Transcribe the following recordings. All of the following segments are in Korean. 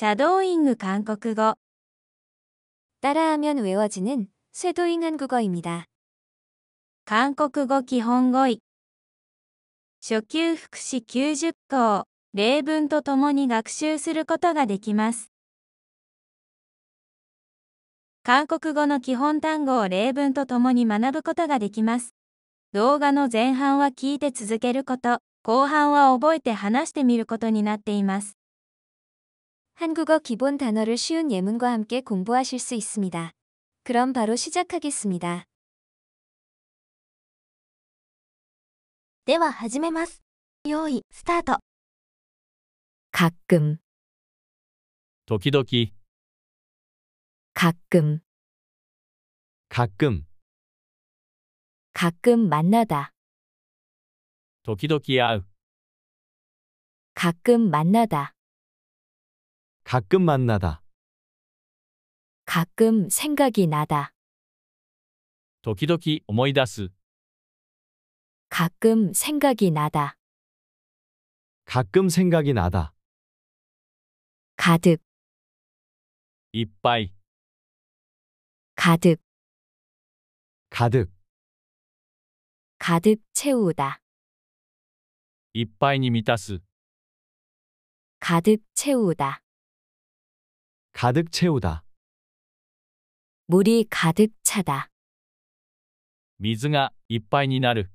シャドー샤도잉한국어따라하면외워지는쇄도잉한국어입니다韓国語基本語彙初級福祉90項、例文とともに学習することができます。韓国語の基本単語を例文とともに学ぶことができます。動画の前半は聞いて続けること、後半は覚えて話してみることになっています。 한국어 기본 단어를 쉬운 예문과 함께 공부하실 수 있습니다. 그럼 바로 시작하겠습니다. では始めます. 요이, 스타트. 가끔, 도도々 가끔, 가끔, 가끔 만나다, 도도々아う 가끔 만나다. 가끔 만나다. 가끔 생각이 나다. 도時々思い出す。 가끔 생각이 나다. 가끔 생각이 나다. 가득, 이っぱ 가득, 가득, 가득 채우다. 이っ이いに満た 가득 채우다. 가득 채우다. 물이 가득 차다. 미즈가 이ぱ이になる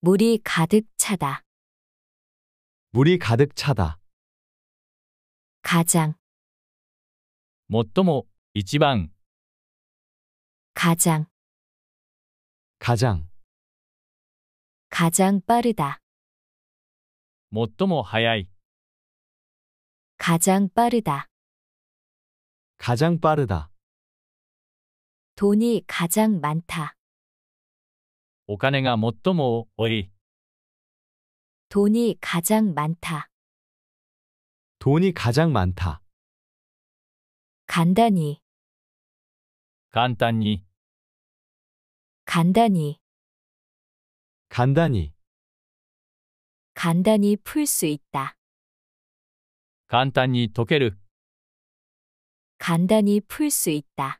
물이 가득 차다. 물이 가득 차다. 가장 最も、一番、 가장 가장, 가장 빠르다. 最も早い。 가장 빠르다. 가장 빠르다. 돈이 가장 많다. お金が最も多い。 돈이 가장 많다. 돈이 가장 많다. 간단히, 간단히. 간단히, 간단히, 간단히 풀 수 있다. 간단히 解ける 간단히 풀 수 있다.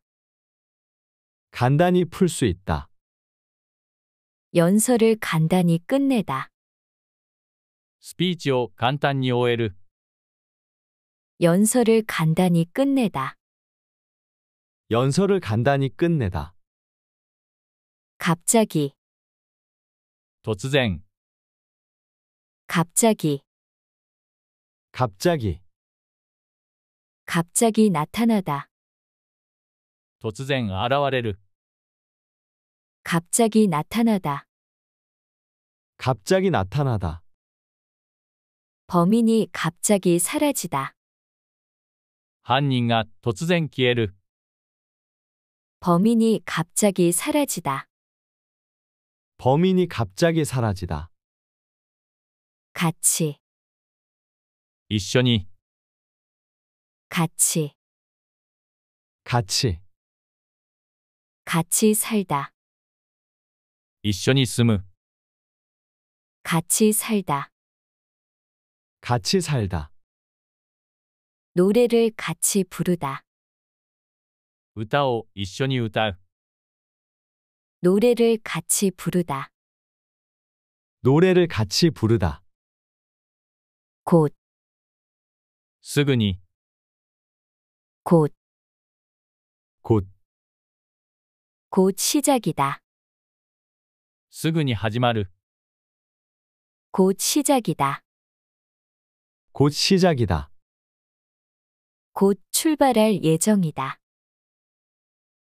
간단히 풀 수 있다. 연설을 간단히 끝내다. スピーチを簡単にえる 연설을 간단히 끝내다. 연설을 간단히 끝내다. 갑자기 突然、 갑자기 갑자기 갑자기 나타나다. 突然現れる 갑자기 나타나다. 갑자기 나타나다. 범인이 갑자기 사라지다. 犯人が突然消える 범인이 갑자기 사라지다. 범인이 갑자기 사라지다. 같이 一緒に 같이 같이 같이 살다 一緒に住む 같이 살다 같이 살다 노래를 같이 부르다 歌を一緒に歌う 노래를 같이 부르다 노래를 같이 부르다 곧すぐに 곧, 곧, 곧 시작이다. すぐに始まる、곧 시작이다. 곧 시작이다. 곧 출발할 예정이다.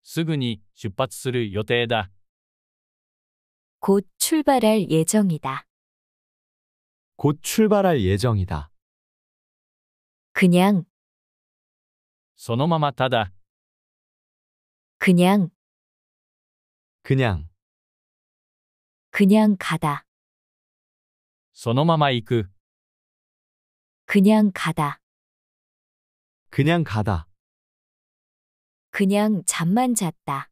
すぐに出発する予定だ、곧 출발할 예정이다. 곧 출발할 예정이다. 그냥 소노마마 타다. 그냥 그냥 그냥 가다. 소노마마 이끄. 그냥 가다. 그냥 가다. 그냥 잠만 잤다.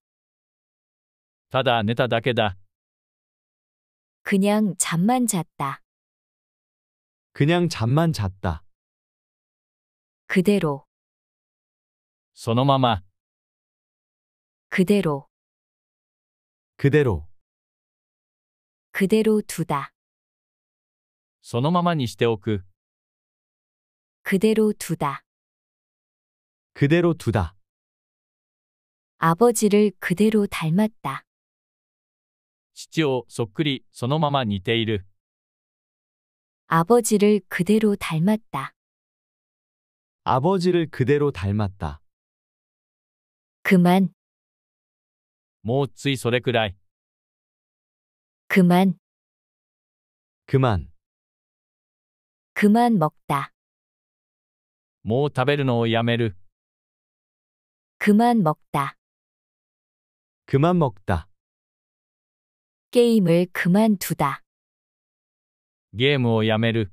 타다 네타 다케다. 그냥 잠만 잤다. 그냥 잠만 잤다. 그대로 そのまま 그대로, 그대로, 그대로 두다, そのままにしておく 그대로 두다. 그대로 두다. 아버지를 그대로 닮았다. 父をそっくりそのまま似ている 아버지를 그대로 닮았다. 아버지를 그대로 닮았다. 그만 もうついそれくらい 그만 그만 그만 먹다 もう食べるのをやめる 그만 먹다 그만 먹다 게임을 그만두다 ゲームをやめる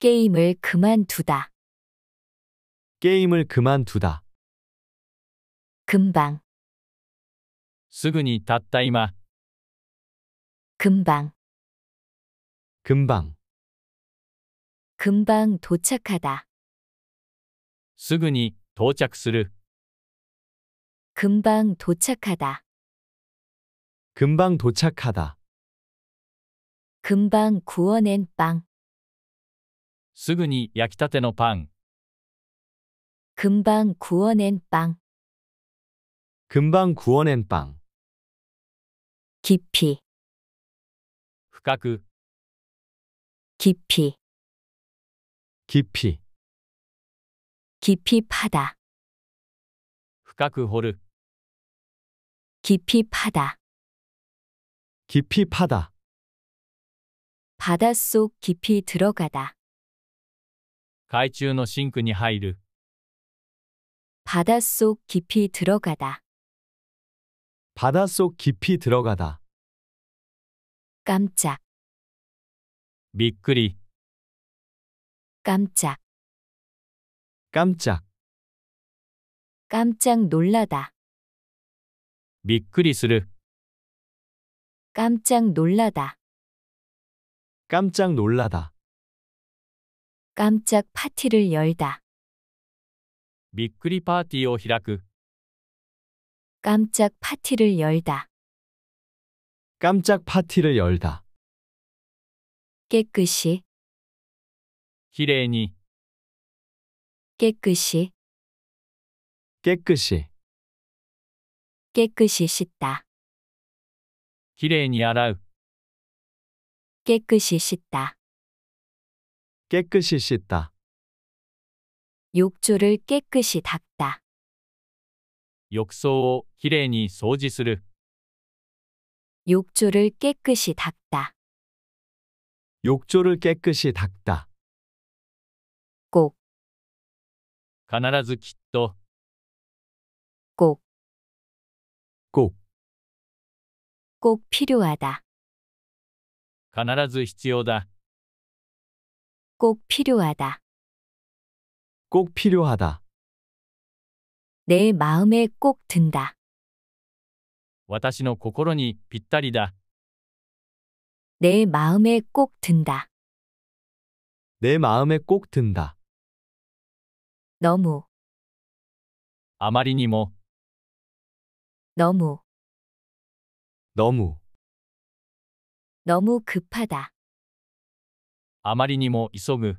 게임을 그만두다 게임을 그만두다 금방すぐにたった今금방금방금방도착하다すぐに到着する금방도착하다금방도착하다금방구워낸빵すぐに焼きたてのパン금방구워낸빵 금방 구워낸 빵. 깊이, 深く 깊이, 깊이, 깊이 파다, 深く掘る 깊이 파다, 깊이 파다. 바닷속 깊이 들어가다, 海中のシンクに入る 바닷속 깊이 들어가다. 바닷속 깊이 들어가다. 깜짝, 미끄리, 깜짝, 깜짝, 깜짝 놀라다, 미끄리스르, 깜짝 놀라다, 깜짝 놀라다. 깜짝 파티를 열다. 미끄리 파티오 히라크. 깜짝 파티를 열다. 깜짝 파티를 열다. 깨끗이, 기레니. 깨끗이, 깨끗이 깨끗이 씻다. 기레니 に洗う 깨끗이 씻다. 깨끗이 씻다. 욕조를 깨끗이 닦다. 浴槽をきれいに掃除する。 욕조를 깨끗이 닦다. 욕조를 깨끗이 닦다. 꼭, 必ずきっと 꼭, 必꼭 필요하다. 必ず必要だ。꼭 필요하다. 꼭 필요하다. 내 마음에 꼭 든다. 私の心にぴったりだ.내 마음에 꼭 든다. 내 마음에 꼭 든다. 너무 あまりにも, 너무 너무, 너무 급하다. あまりにも急ぐ.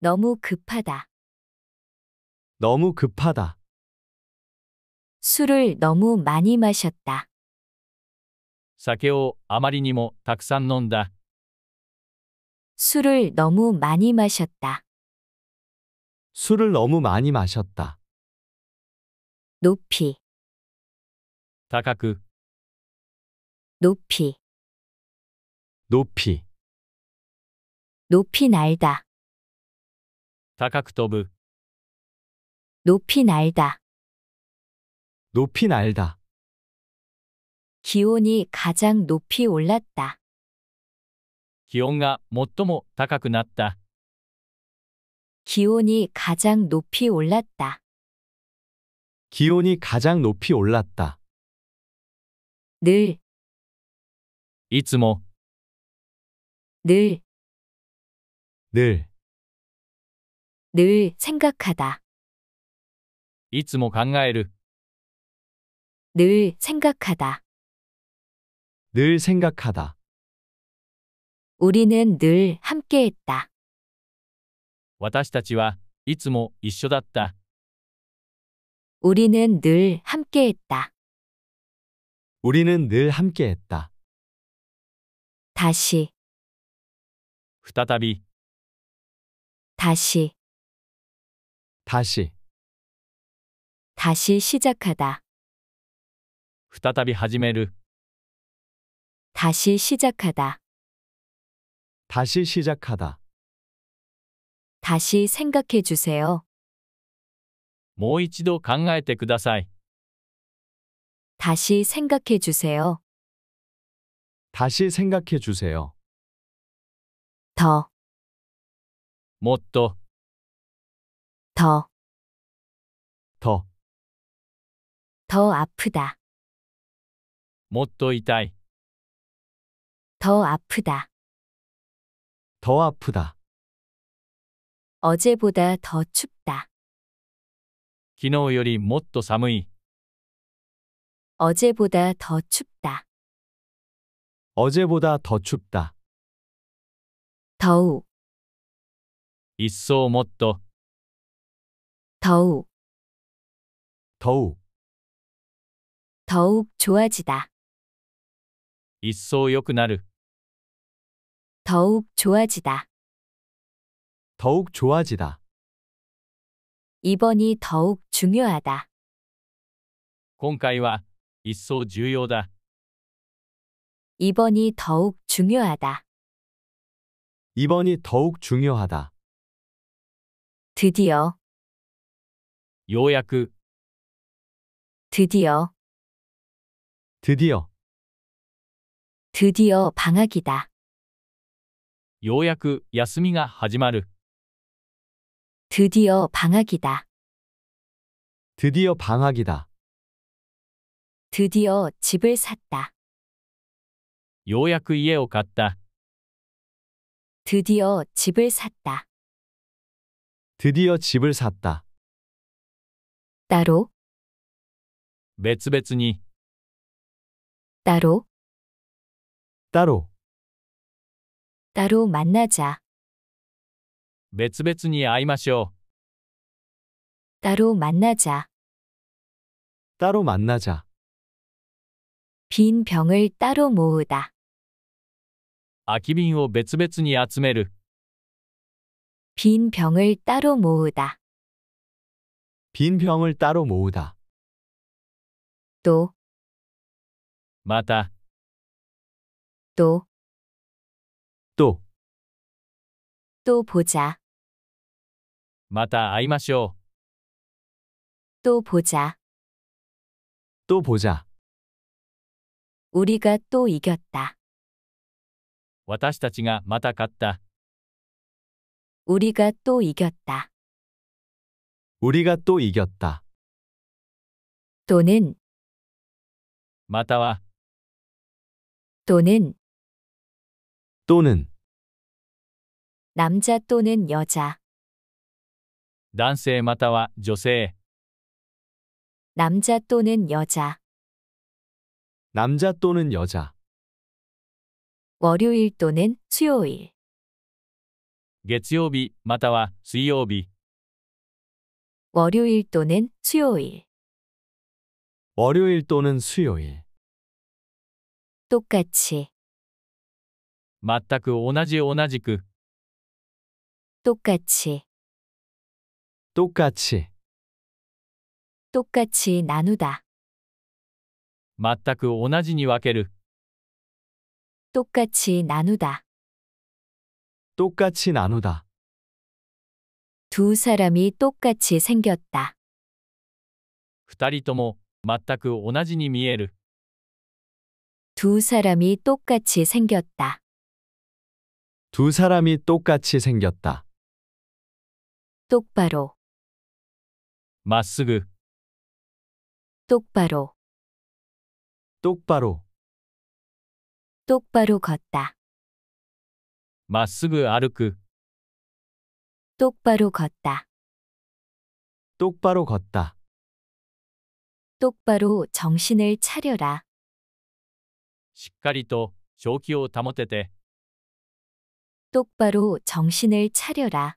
너무 급하다. 너무 급하다. 술을 너무 많이 마셨다. 酒をあまりにもたくさん飲んだ。 술을 너무 많이 마셨다. 술을 너무 많이 마셨다. 높이, 高く、높이, 높이, 높이 날다. 高く飛ぶ、 높이 날다. 높이 날다. 기온이 가장 높이 올랐다. 気温が最も高くなった。 기온이 가장 높이 올랐다. 기온이 가장 높이 올랐다. 늘, いつも 늘, 늘, 늘 생각하다. いつも가える늘 생각하다. 늘 생각하다. 우리는 늘 함께했다. 私たちはいつも一緒だった. 우리는 늘 함께했다. 우리는 늘 함께했다. 다시 再び 다시 다시 다시 시작하다. 再び始める 다시 시작하다. 다시 시작하다. 다시 생각해 주세요. もう一度考えてください 다시 생각해 주세요. 다시 생각해 주세요. 더, もっと 더. 더더 아프다. もっと痛い、더 아프다. 더 아프다, 어제보다 더 춥다. 昨日よりもっと寒い、어제보다 더 춥다. 어제보다 더 춥다, 더욱, 있어 もっ더욱 더욱, 더욱 좋아지다. 一層良くなる 더욱 좋아지다. 더욱 좋아지다. 이번이 더욱 중요하다. 今回は一層重要だ. 이번이 더욱 중요하다. 이번이 더욱 중요하다. 드디어 ようやく 드디어 드디어 드디어 방학이다. ようやく休みが始まる。 드디어 방학이다. 드디어 방학이다. 드디어 집을 샀다. ようやく家を買った。 드디어 집을 샀다. 드디어 집을 샀다. 따로 別々に 따로 따로 따로 만나자. 別々に会いましょ 따로 만나자. 따로 만나자. 빈 병을 따로 모으다. う空き瓶を別々に集める빈 아, 병을 따로 모으다. 빈 병을 따로 모으다. 또 마다 또, 또 또 보자, 마다 아이마쇼 또 보자. 또 보자 우리가 또 이겼다. 私たちがまた勝った 우리가 또 이겼다. 우리가 또 이겼다 또는 または 또는 또는 남자 또는 여자, 男性または女性、 남자 또는 여자, 남자 또는 여자, 월요일 또는 수요일, 月曜日または水曜日、 월요일 또는 수요일, 월요일 또는 수요일, 똑같이 全く同じ同じく 똑같이 똑같이 똑같이 나누다 全く同じに分ける 똑같이 나누다 똑같이 나누다 두 사람이 똑같이 생겼다 二人とも全く同じに見える두 사람이 똑같이 생겼다. 두 사람이 똑같이 생겼다. 똑바로, 마쓰그 똑바로, 똑바로 똑바로 걷다. 마쓰그 아르크 똑바로 걷다. 똑바로 걷다. 똑바로 정신을 차려라. しっかりと正気を保てて 똑바로 정신을 차려라.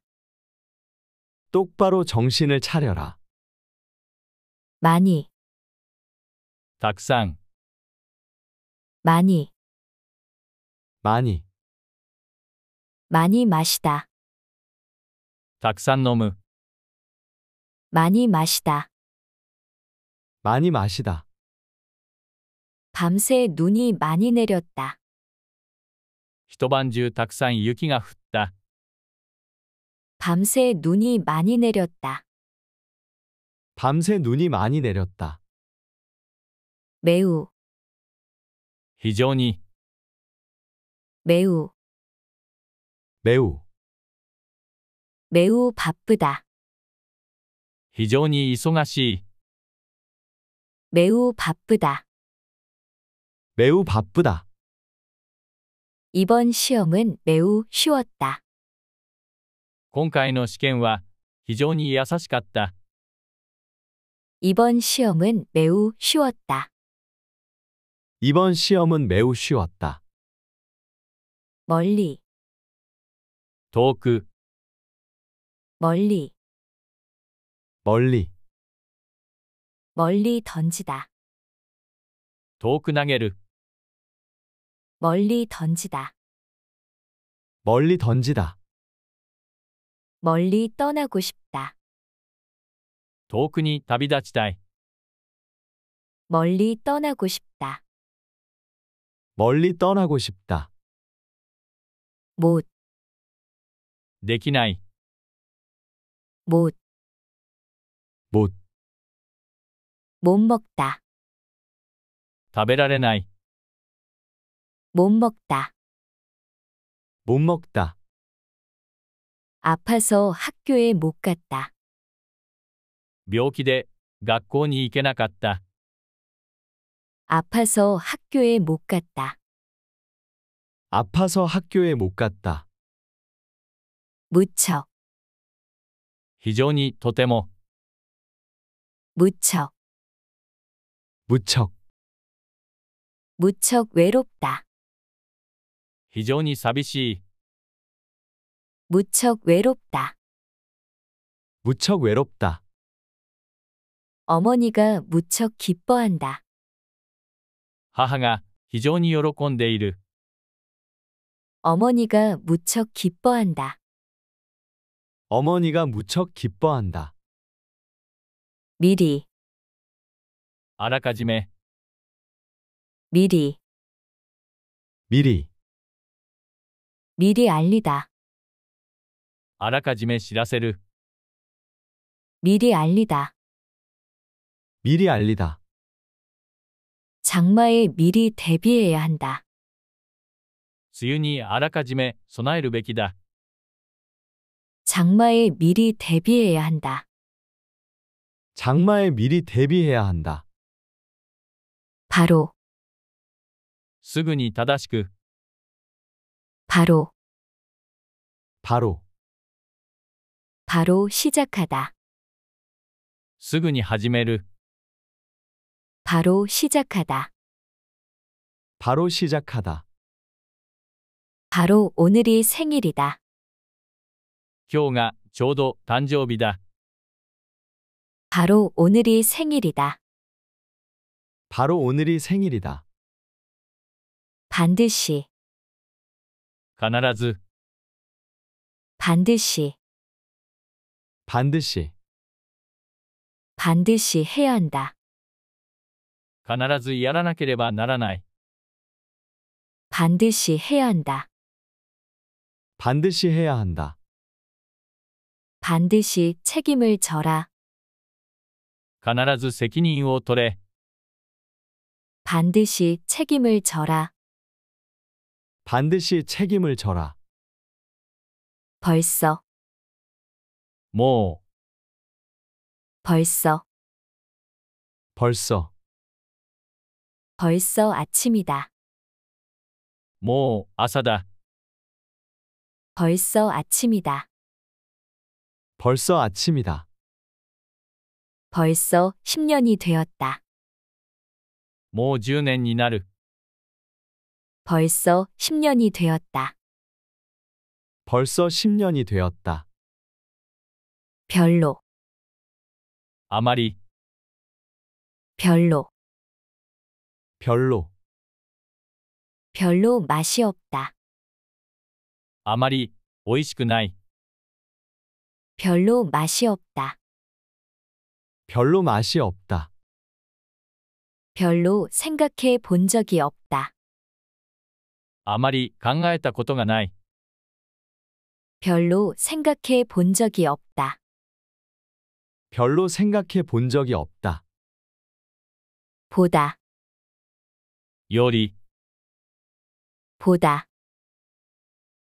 똑바로 정신을 차려라. 많이, たく 많이, 많이, 많이 마시다. たくさん 많이 마시다. 많이 마시다. 밤새 눈이 많이 내렸다. 一晩中たくさん雪が降った。 밤새 눈이 많이 내렸다. 밤새 눈이 많이 내렸다. 매우, 非常に 매우, 매우, 매우 바쁘다. 非常に忙しい。 매우 바쁘다. 매우 바쁘다. 이번 시험은 매우 쉬웠다. 今回の試験は非常に優しかった。 이번 시험은 매우 쉬웠다. 이번 시험은 매우 쉬웠다. 멀리, 遠く、 멀리, 멀리, 멀리 던지다. 遠く投げる。 멀리 던지다. 멀리 던지다. 멀리 떠나고 싶다. 遠くに旅立ちたい。 멀리 떠나고 싶다. 멀리 떠나고 싶다. 못, できない。 못, 못, 못 먹다. 食べられない。못 먹다. 못 먹다. 아파서 학교에 못 갔다. 病기대学校に行けなかっ 아파서 학교에 못 갔다. 아파서 학교에 못 갔다. 무척, 非常にとても 무척, 무척 무척 외롭다. 非常に寂비い 무척 외롭다. 무척 외롭다. 어머니가 무척 기뻐한다. 하母が非常に喜んでいる. 어머니가 무척 기뻐한다. 어머니가 무척 기뻐한다. 미리 아ら까지め 미리 미리 미리 알리다. あらかじめ知らせる 미리 알리다. 미리 알리다. 장마에 미리 대비해야 한다. 梅雨にあらかじめ備えるべきだ 장마에 미리 대비해야 한다. 장마에 미리 대비해야 한다. 바로 すぐに正しく 바로 바로 바로 시작하다 すぐに始める 바로 시작하다 바로 시작하다 바로 오늘이 생일이다 今日がちょうど誕生日だ 바로 오늘이 생일이다 바로 오늘이 생일이다 반드시 必ず 반드시, 반드시 반드시 해야 한다. 必ずやらなければならない 반드시 해야 한다. 반드시 해야 한다. 반드시 책임을 져라. 必ず責任を取れ 반드시 책임을 져라. 반드시 책임을 져라. 벌써, 뭐, 벌써, 벌써, 벌써 아침이다. 뭐, 아사다. 벌써 아침이다. 벌써 아침이다. 벌써 10년이 되었다. 뭐, 10년になる. 벌써 10년이 되었다. 벌써 10년이 되었다. 별로, 아마리, 별로, 별로, 별로 맛이 없다. 아마리, 오이시쿠나이, 별로 맛이 없다. 별로 맛이 없다. 별로 생각해 본 적이 없다. 아마리 강가했다 고통가 나 별로 생각해 본 적이 없다. 별로 생각해 본 적이 없다. 보다, 요리, 보다,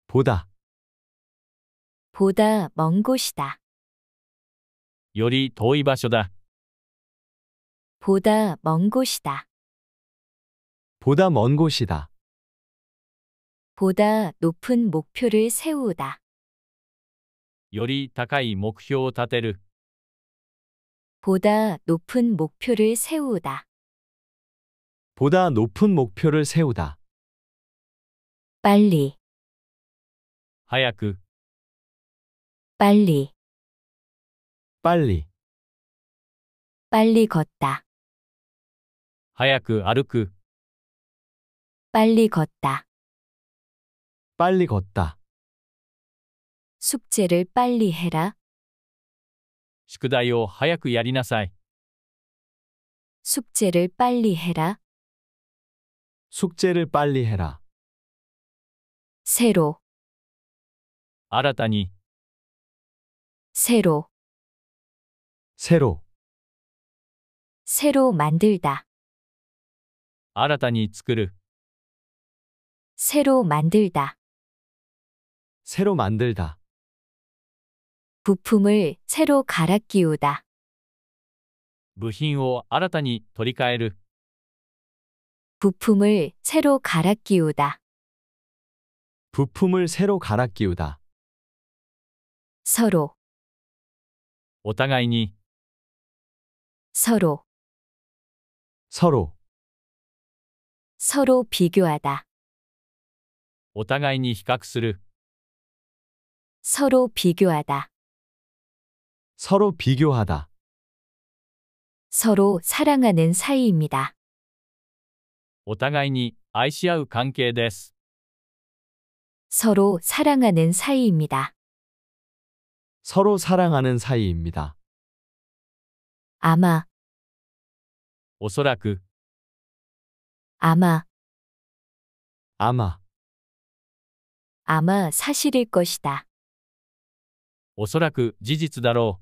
보다, 보다 먼 곳이다. 요리 도이 바쇼다. 보다 먼 곳이다. 보다 먼 곳이다. 보다 높은 목표를 세우다. より高い目標を立てる 보다 높은 목표를 세우다. 보다 높은 목표를 세우다. 빨리, 早く 빨리, 빨리, 빨리 걷다. 早く歩く 빨리 걷다. 빨리 걷다. 숙제를 빨리 해라. 宿題を早くやり 숙제를 빨리 해라. 숙제를 빨리 해라. 새로, 新たに、 새로, 새로, 새로 만들다. 新たに作る。새로 만들다. 새로 만들다. 부품을 새로 갈아 끼우다. 部品を新たに取り替える、 부품을 새로 갈아 끼우다. 부품을 새로 갈아 끼우다. 서로, お互いに、 서로, 서로, 서로 비교하다. お互いに比較する、 서로 비교하다. 서로 비교하다. 서로 사랑하는 사이입니다. お互いに愛し合う関係です。 서로 사랑하는 사이입니다. 서로 사랑하는 사이입니다. 아마, おそらく、 아마, 아마 아마 사실일 것이다. おそらく事実だろう。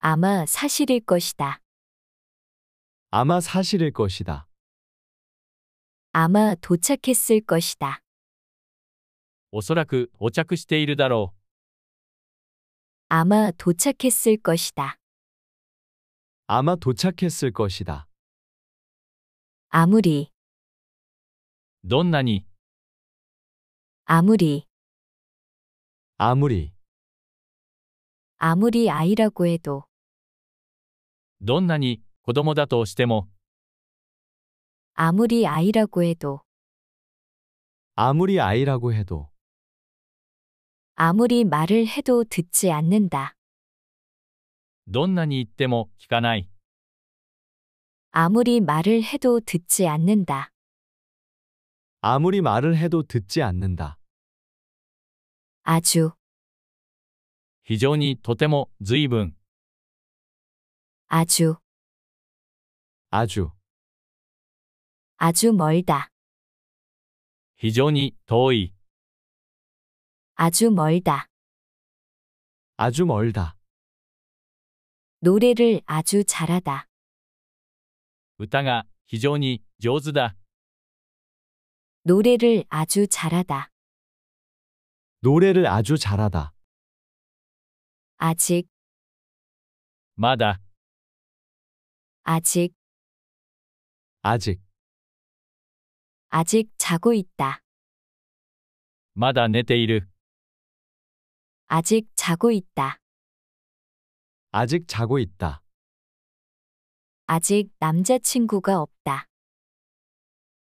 아마 사실일 것이다. 아마 사실일 것이다. 아마 도착했을 것이다. おそらく到着しているだろう。 아마 도착했을 것이다. 아마 도착했을 것이다. 아무리 どんなに 아무리 아무리 아무리 아이라고 해도 どんなに子供だとしても 아무리 아이라고 해도 아무리 아이라고 해도 아무리 말을 해도 듣지 않는다. どんなに言っても聞かない 아무리 말을 해도 듣지 않는다. 아무리 말을 해도 듣지 않는다. 아주 非常にとても이븐 아주 아주 아주 멀다 非常に 도이 아주 멀다 아주 멀다 노래를 아주 잘하다 歌가非常に上즈다 노래를 아주 잘하다 노래를 아주 잘하다 아직 마다 아직 아직 아직 자고 있다. 마다 내테이르 아직 자고 있다. 아직 자고 있다. 아직 남자친구가 없다.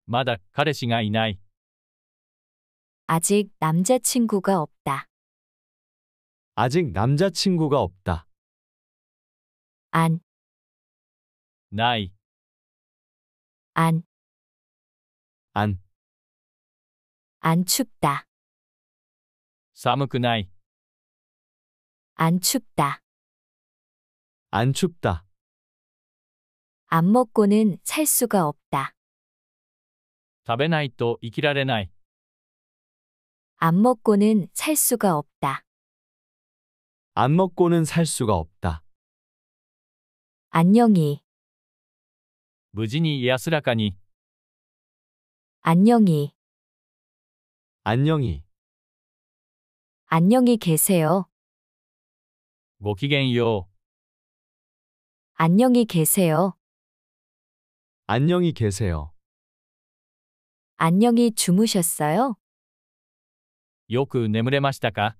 마다 가레시가 이나 아직 남자친구가 없다. 아직 남자친구가 없다. 안, 나이, 안, 안, 안 춥다. 寒く 나이 안 춥다. 안 춥다. 안 먹고는 살 수가 없다. 食べないと生きられない、안 먹고는 살 수가 없다. 안 먹고는 살 수가 없다. 안녕히, 無事に安らか니 안녕히, 안녕히, 안녕히 계세요. ご기げんよ 안녕히 계세요. 안녕히 계세요. 안녕히 주무셨어요? うよく眠れましたか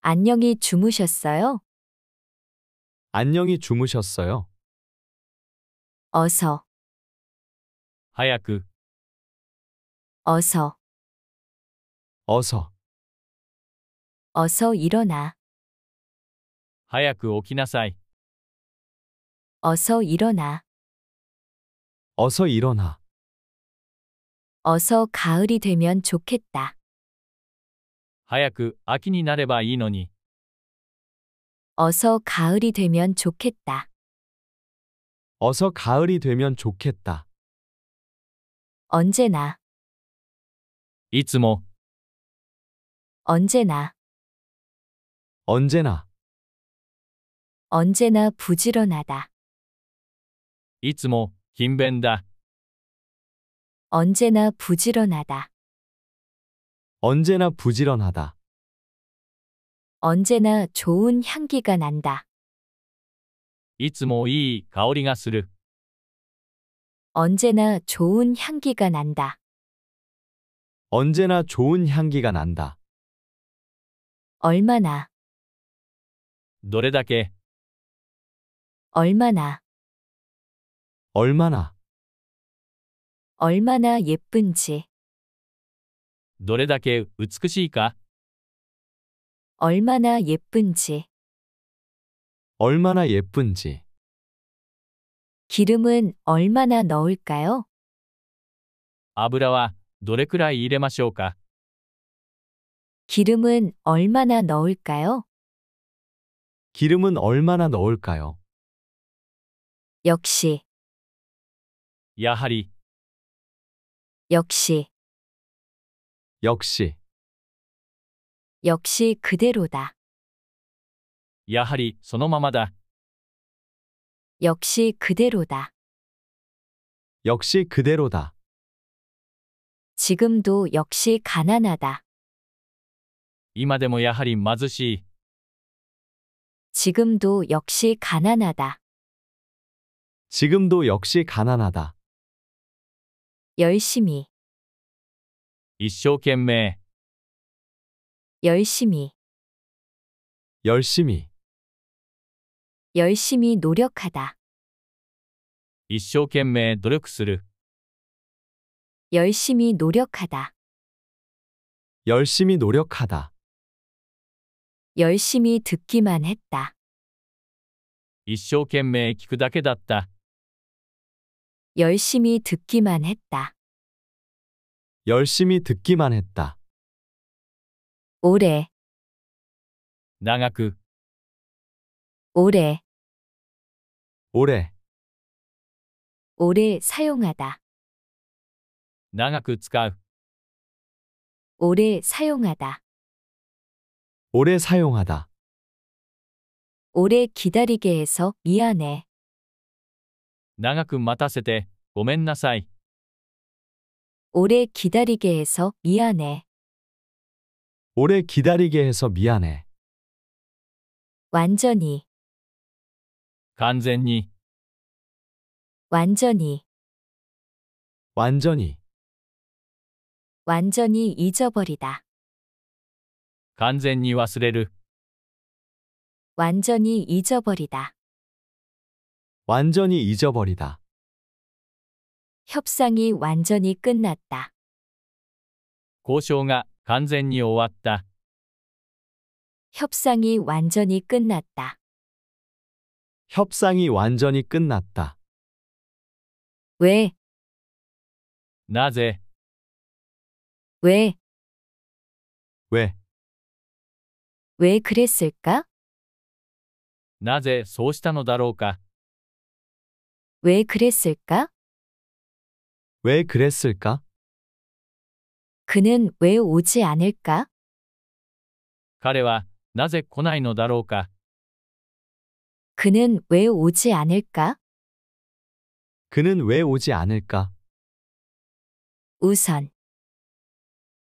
안녕히 주무셨어요? 안녕히 주무셨어요? 어서, 早く 어서, 어서 어서 일어나, 早く起きなさい 어서 일어나, 어서 일어나 어서 가을이 되면 좋겠다. 早く秋になればいいのに。 그 어서 가을이 되면 좋겠다. 어서 가을이 되면 좋겠다. 언제나, いつも 언제나, 언제나 언제나 부지런하다. いつも勤勉だ 언제나 부지런하다. 언제나 부지런하다. 언제나 좋은 향기가 난다. いつもいい香りがする. 언제나 좋은 향기가 난다. 언제나 좋은 향기가 난다. 얼마나, どれだけ, 얼마나, 얼마나 얼마나 예쁜지, どれだけ美しいか 얼마나 예쁜지 얼마나 예쁜지 기름은 얼마나 넣을까요? 아油はどれくらい入れましょうか 기름은 얼마나 넣을까요? 기름은 얼마나 넣을까요? 역시 야하리 역시 역시 역시 그대로다. やはりそのままだ。 역시 그대로다. 역시 그대로다. 지금도 역시 가난하다. 今でもやはり貧しい。 지금도 역시 가난하다. 지금도 역시 가난하다. 열심히 一生懸命 열심히 열심히 열심히 노력하다 一生懸命 노력する 열심히 노력하다 열심히 노력하다 열심히 듣기만 했다 一生懸命聞くだけだった 열심히 듣기만 했다 열심히 듣기만 했다. 올해,長く 올해, 오래, 오래 사용하다, 長く使う 오래 사용하다, 오래 사용하다. 오래 기다리게 해서 미안해. 長く待たせてごめんなさい 오래 기다리게 해서 미안해. 오래 기다리게 해서 미안해. 완전히, 간 z e 완전히, 완전히, 완전히 잊어버리다. 간zen히 忘れる, 완전히 잊어버리다. 완전히 잊어버리다. 협상이 완전히 끝났다. 고쇼가 완전히 오왔다. 협상이 완전히 끝났다. 협상이 완전히 끝났다. 왜? 나제 왜? 왜? 왜 그랬을까? 나제 소시타노다로우까? 왜 그랬을까? 왜 그랬을까? 그는 왜 오지 않을까? 彼はなぜ来ないのだろうか 그는 왜 오지 않을까? 그는 왜 오지 않을까? 우선,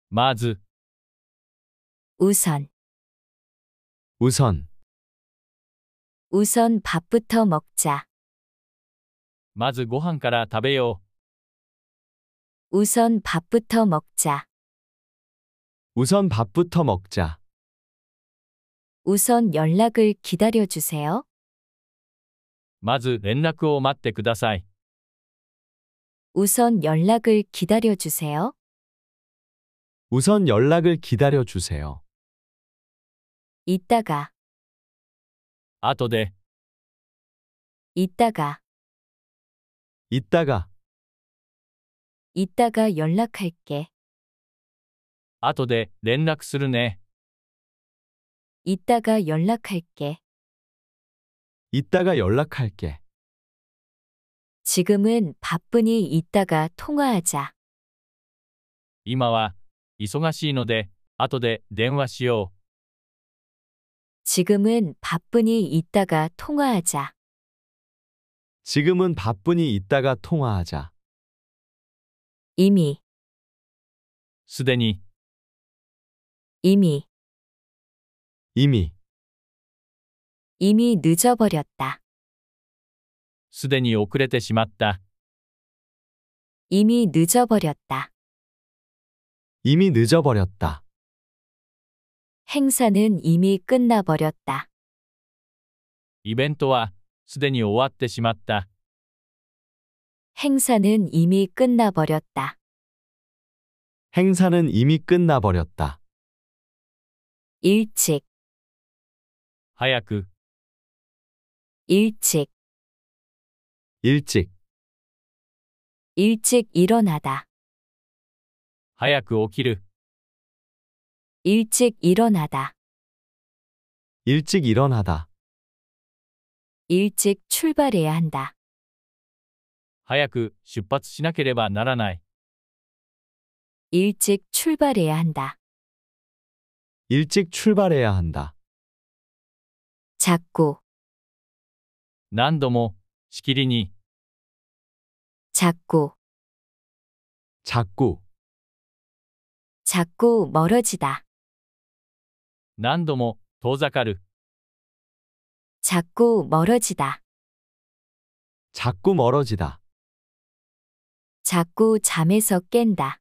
まず 우선, 우선, 우선 밥부터 먹자. まずご飯から食べよ 우선 밥부터 먹자. 우선 밥부터 먹자. 우선 연락을 기다려주세요. まず連絡を待ってください。 우선 연락을 기다려주세요. 우선 연락을 기다려 주세요. 이따가, 後で、 이따가. 이따가 이따가 연락할게. 後で連絡するね。 네. 이따가 연락할게. 이따가 연락할게. 지금은 바쁘니 이따가 통화하자. 今は忙しいので、後で電話しよ 지금은 바쁘니 이따가 통화하자. 지금은 바쁘니 이따가 통화하자. 이미 스데니 이미 이미 이미 늦어버렸다. 스데니 오크레테 시맞다. 이미 늦어버렸다. 이미 늦어버렸다. 행사는 이미 끝나버렸다. 이벤트와 스데니 오왔테 시맞다. 행사는 이미 끝나버렸다. 행사는 이미 끝나버렸다. 일찍, 早く、 일찍, 일찍, 일찍 일어나다. 早く起きる、 일찍 일어나다. 일찍 일어나다. 일찍 출발해야 한다. 早く出発しなければならない。 그 일찍 출발해야 한다. 일찍 출발해야 한다. 작고 何度もしきりに 작고 작고 자꾸 멀어지다. 何度も遠ざかる 자꾸 멀어지다. 자꾸 멀어지다. 자꾸 잠에서 깬다.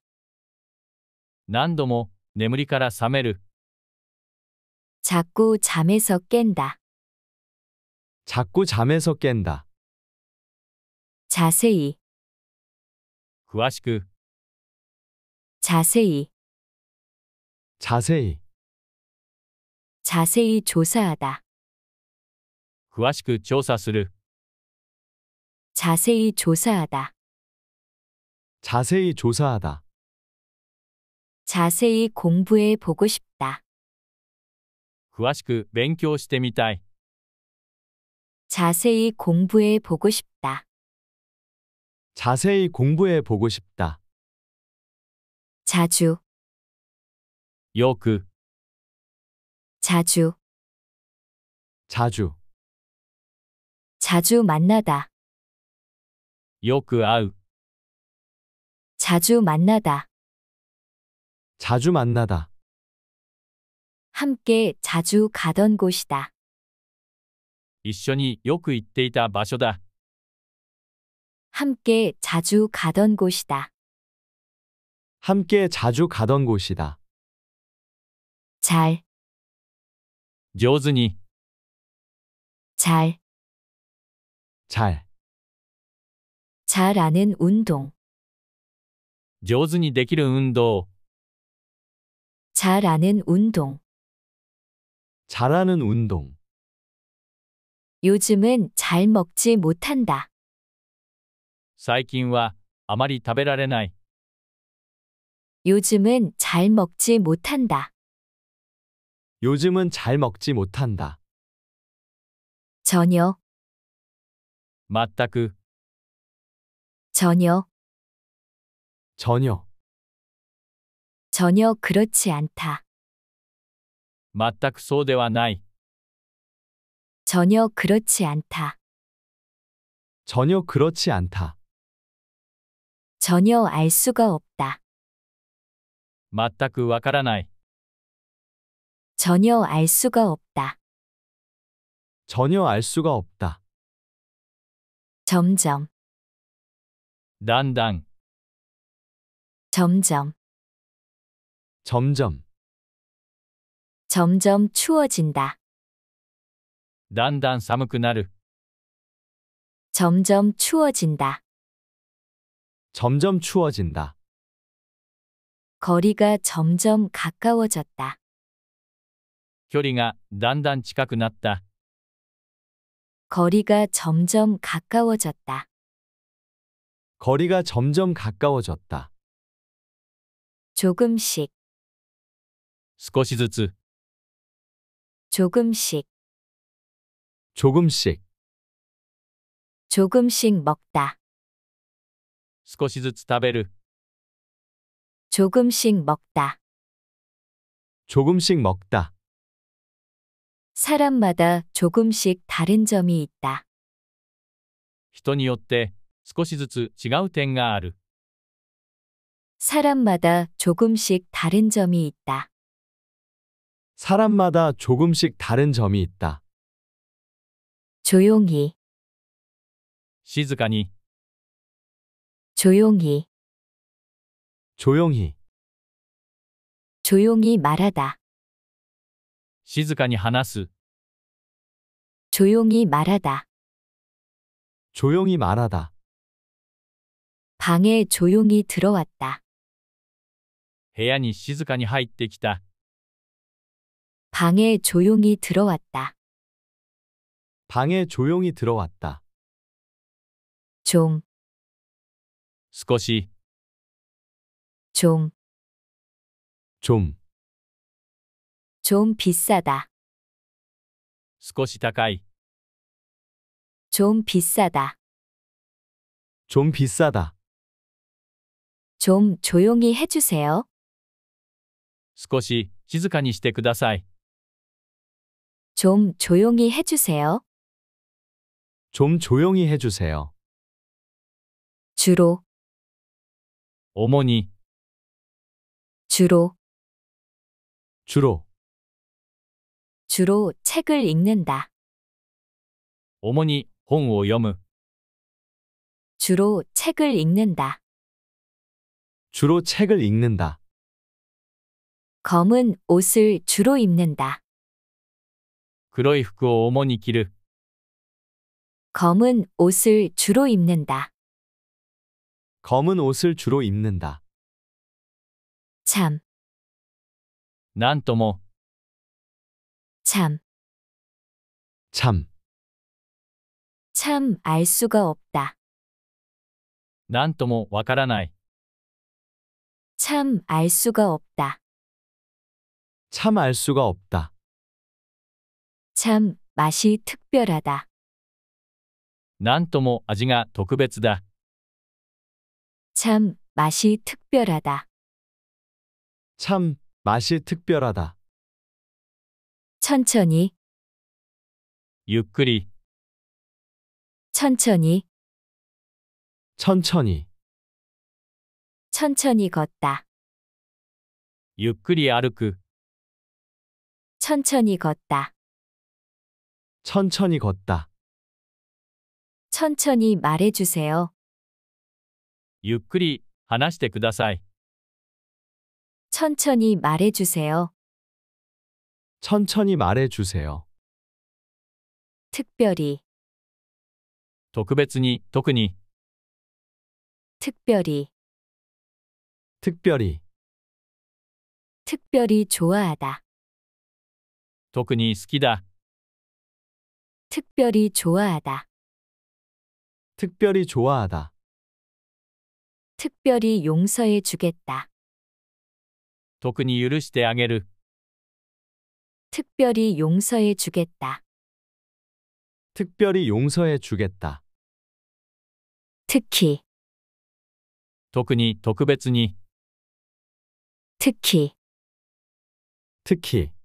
何度も眠りから覚める 자꾸 잠에서 깬다. 자꾸 잠에서 깬다. 자세히, 詳しく 자세히, 자세히, 자세히 조사하다. 詳しく調査する 자세히 조사하다. 자세히 조사하다. 자세히 공부해 보고 싶다. 詳しく勉強してみたい。 자세히 공부해 보고 싶다. 자세히 공부해 보고 싶다. 자주, 요크. 자주, 자주, 자주 만나다. 요크 아우. 자주 만나다. 자주 만나다. 함께 자주 가던 곳이다. 一緒によく行っていた場所だ。 함께 자주 가던 곳이다. 함께 자주 가던 곳이다. 잘, 上手に、 잘, 잘, 잘 아는 운동. 上手にできる運動잘 아는 運動 잘하는 運動 요즘은 잘 먹지 못한다. 最近はあまり食べられない 요즘은 잘 먹지 못한다. 요즘은 잘 먹지 못한다 전혀, 全く 그. 전혀. 전혀, 전혀 그렇지 않다. 全くそうではない、전혀 그렇지 않다. 전혀 그렇지 않다. 전혀 알 수가 없다. 全くわからない、전혀 알 수가 없다. 전혀 알 수가 없다. 점점, だんだん、 점점 점점 점점 추워진다. だ단だん寒くなる 점점 추워진다. 점점 추워진다. 거리가 점점 가까워졌다. 距리가だ단だん近くなった 거리가 점점 가까워졌다. 거리가 점점 가까워졌다. 조금씩 少しずつ 조금씩 조금씩 조금씩 먹다 少しずつ食べる 조금씩 먹다 조금씩 먹다 사람마다 조금씩 다른 점이 있다. 人によって少しずつ違う点がある 사람마다 조금씩 다른 점이 있다. 사람마다 조금씩 다른 점이 있다. 조용히, 시즈가니 조용히, 조용히, 조용히 말하다, 시즈가니 하나す 조용히 말하다. 조용히 말하다. 방에 조용히 들어왔다. 部屋に静かに入ってきた。 방에 조용히 들어왔다. 방에 조용히 들어왔다. 종, 少し、 종, 좀, 좀 비싸다. 少し高い、좀 비싸다. 좀 비싸다. 좀 조용히 해주세요. 少し静かにしてください。좀 조용히 해주세요. 좀 조용히 해주세요. 주로, 어머니, 주로, 주로, 주로 책을 읽는다. 어머니, 本を読む。 주로 책을 읽는다. 주로 책을 읽는다. 검은 옷을 주로 입는다. 그러이후고 어머니 검은 옷을 주로 입는다. 검은 옷을 주로 입는다. 참, 난 또 뭐, 참, 참, 참 알 수가 없다. なんともからない참알 수가 없다. 참알 수가 없다. 참 맛이 특별하다. 난なんとも味が特別다참 맛이 특별하다. 참 맛이 특별하다. 천천히 육っ리 천천히 천천히 천천히 걷다. ゆっくり歩く。 천천히 걷다. 천천히 걷다. 천천히 말해주세요. ゆっくり話してください。 천천히 말해주세요. 천천히 말해 주세요. 특별히, 特別に、特に、 특별히, 특별히 특별히 좋아하다. 特に好きだ 특별히 좋아하다. 특별히 좋아하다. 특별히 용서해 주겠다. 特に許してあげる 특별히 용서해 주겠다. 특별히 용서해 주겠다. 특히 特に特別に 특히 특히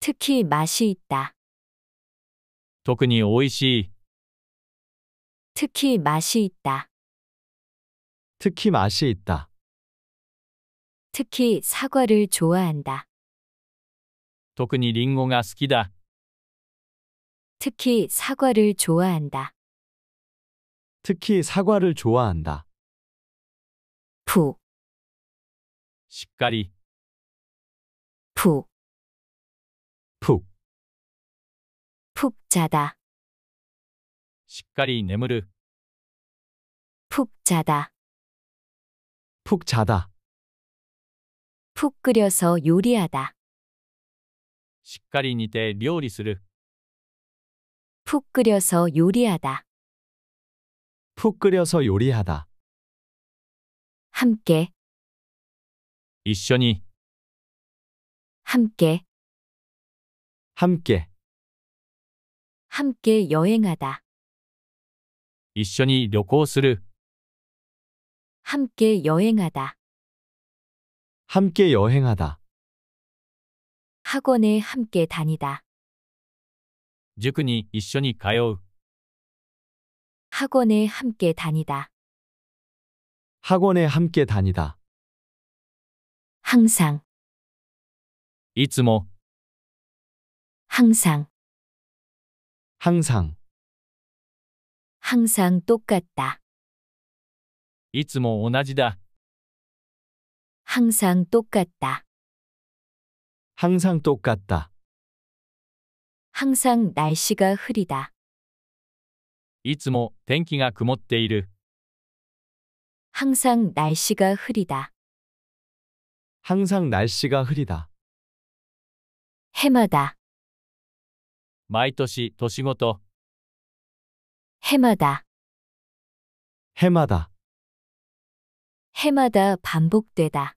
특히 맛이 있다. 特に美味しい、 특히 맛이 있다. 특히 맛이 있다. 특히 사과를 좋아한다. 特にリンゴが好きだ、특히 사과를 좋아한다. 특히 사과를 좋아한다. 부, しっかり 푹, 푹자다 식깔이 내무る푹 자다, 푹 자다, 푹 끓여서 요리하다, 식깔이 니때 て리스す푹 끓여서 요리하다, 푹 끓여서 요리하다, 함께, 이緒に함께 함께 함께 여행하다. 一緒に旅行する 함께 여행하다. 함께 여행하다 학원에 함께 다니다. 塾に一緒に通う 학원에 함께 다니다. 학원에 함께 다니다 항상 いつも 항상 항상 항상 똑같다. いつも同じだ。 항상 똑같다. 항상 똑같다. 항상 날씨가 흐리다. いつも天気が曇っている。 항상 날씨가 흐리다. 항상 날씨가 흐리다. 해마다 毎年年ごと 해마다 해마다 해마다 반복되다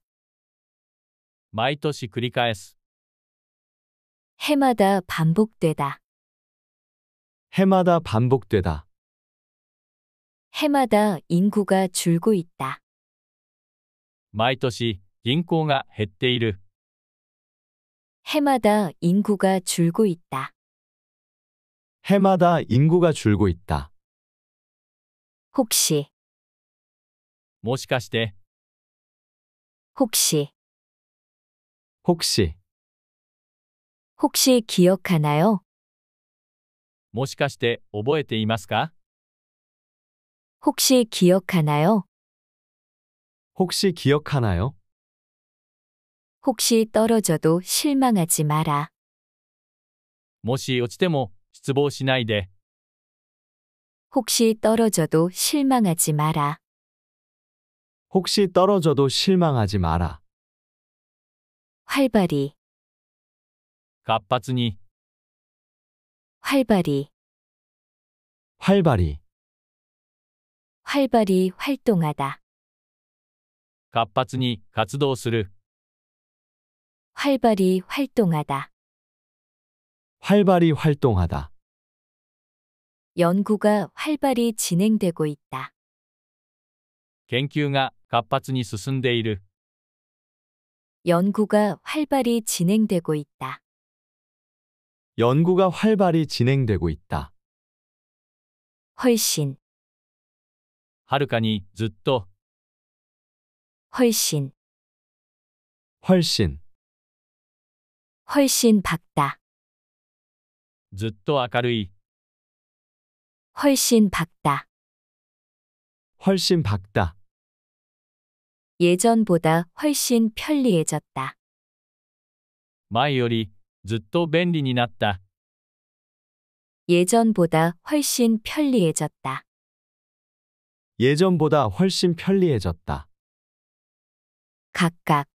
毎年繰り返す 해마다 반복되다 해마다 반복되다 해마다 인구가 줄고 있다 毎年人口が減っている 해마다 인구가 줄고 있다 해마다 인구가 줄고 있다. 혹시 もしかして、 혹시 혹시 혹시 기억하나요? もしかして覚えていますか 혹시 기억하나요? 혹시 기억하나요? 혹시 떨어져도 실망하지 마라. もし落ちても失望しないで。 혹시 떨어져도 실망하지 마라. 혹시 떨어져도 실망하지 마라. 활발히, 活発に、 활발히, 활발히, 활발히 활동하다. 活発に活動する。 활발히 활동하다. 활발히 활동하다. 연구가 활발히 진행되고 있다. 研究が活発に進んでいる。 연구가 활발히 진행되고 있다. 연구가 활발히 진행되고 있다. 훨씬, 하루가니 ずっと훨씬 훨씬 훨씬 밝다. ずっと明るい 훨씬 밝다. 훨씬 밝다. 예전보다 훨씬 편리해졌다. 前よりずっと便利になった。 예전보다 훨씬 편리해졌다. 예전보다 훨씬 편리해졌다. 각각,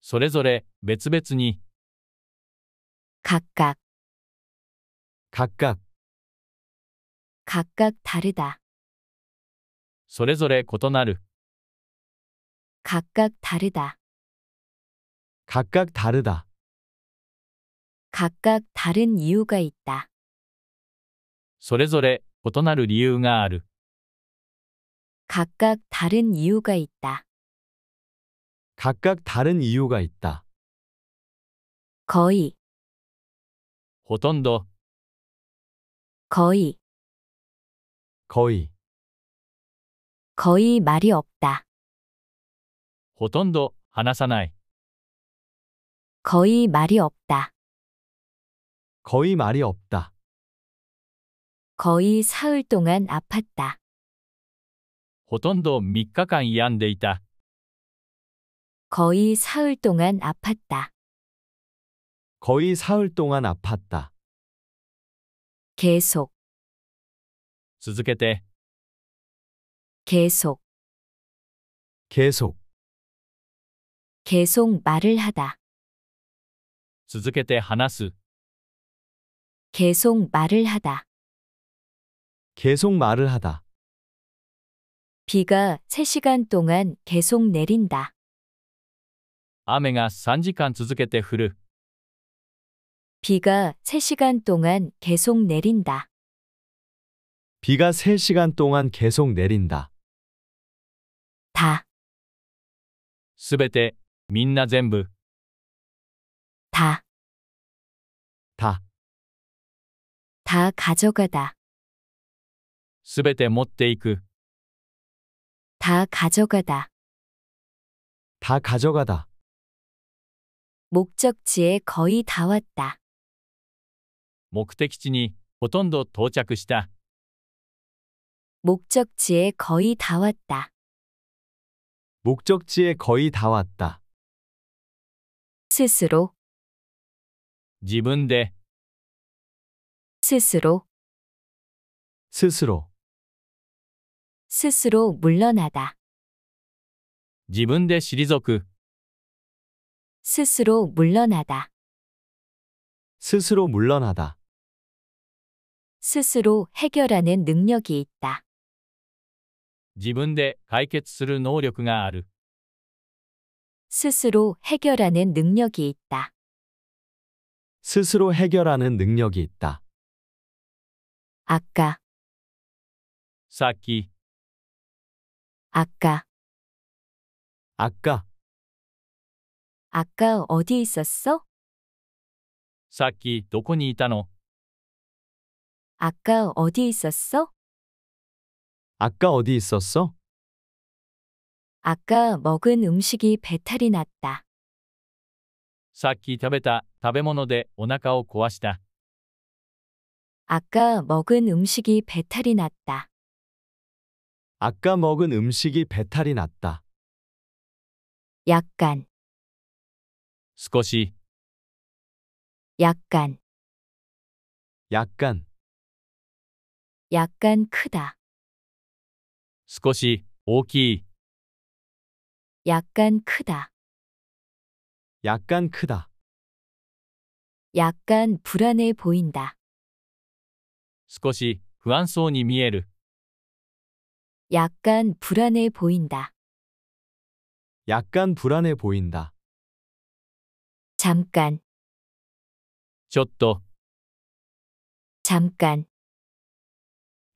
それぞれ別々に 각각, 각각각각다르다それぞれ異なる각각다르다각각다르다각각다른이유가있다それぞれ異なる理由がある각각다른이유가있다각각다른이유가있다거의ほとんど 거의 거의 거의 말이 없다. ほとんど話さない 거의 말이 없다. 거의 말이 없다. 거의 사흘 동안 아팠다. ほとんど3日間病んでいた 거의 사흘 동안 아팠다. 거의 사흘 동안 아팠다. 계속 続けて 계속 계속 계속 말을 하다 続けて話す 계속 말을 하다 계속 말을 하다 비가 3시간 동안 계속 내린다 雨が3時間続けて降る 비가 3시간 동안 계속 내린다. 비가 3시간 동안 계속 내린다. 다, すてみんな全部 다, 다, 다 가져가다. すて持っていく다 가져가다. 다 가져가다. 목적지에 거의 다 왔다. 目的地にほとんど到着した。 목적지에 거의 다 왔다. 목적지에 거의 다 왔다. 스스로 自分で 스스로 스스로 스스로 물러나다. 自分で退く 스스로 물러나다. 스스로 물러나다. 스스로 해결하는 능력이 있다. 自分で解決する能力がある. 스스로 해결하는 능력이 있다. 스스로 해결하는 능력이 있다. 아까 さっき 아까 아까 아까 어디 있었어? さっきどこにいたの 아까 어디 있었어? 아까 어디 있었어? 아까 먹은 음식이 배탈이 났다. さっき食べた食べ物でお腹を壊した。 아까 먹은 음식이 배탈이 났다. 아까 먹은 음식이 배탈이 났다. 약간, 少し 약간. 약간 약간 크다. 少し大きい 약간 크다. 약간 크다 약간 불안해 보인다. 少し不安そうに見える 약간 불안해 보인다. 약간 불안해 보인다 잠깐, ちょっと 잠깐.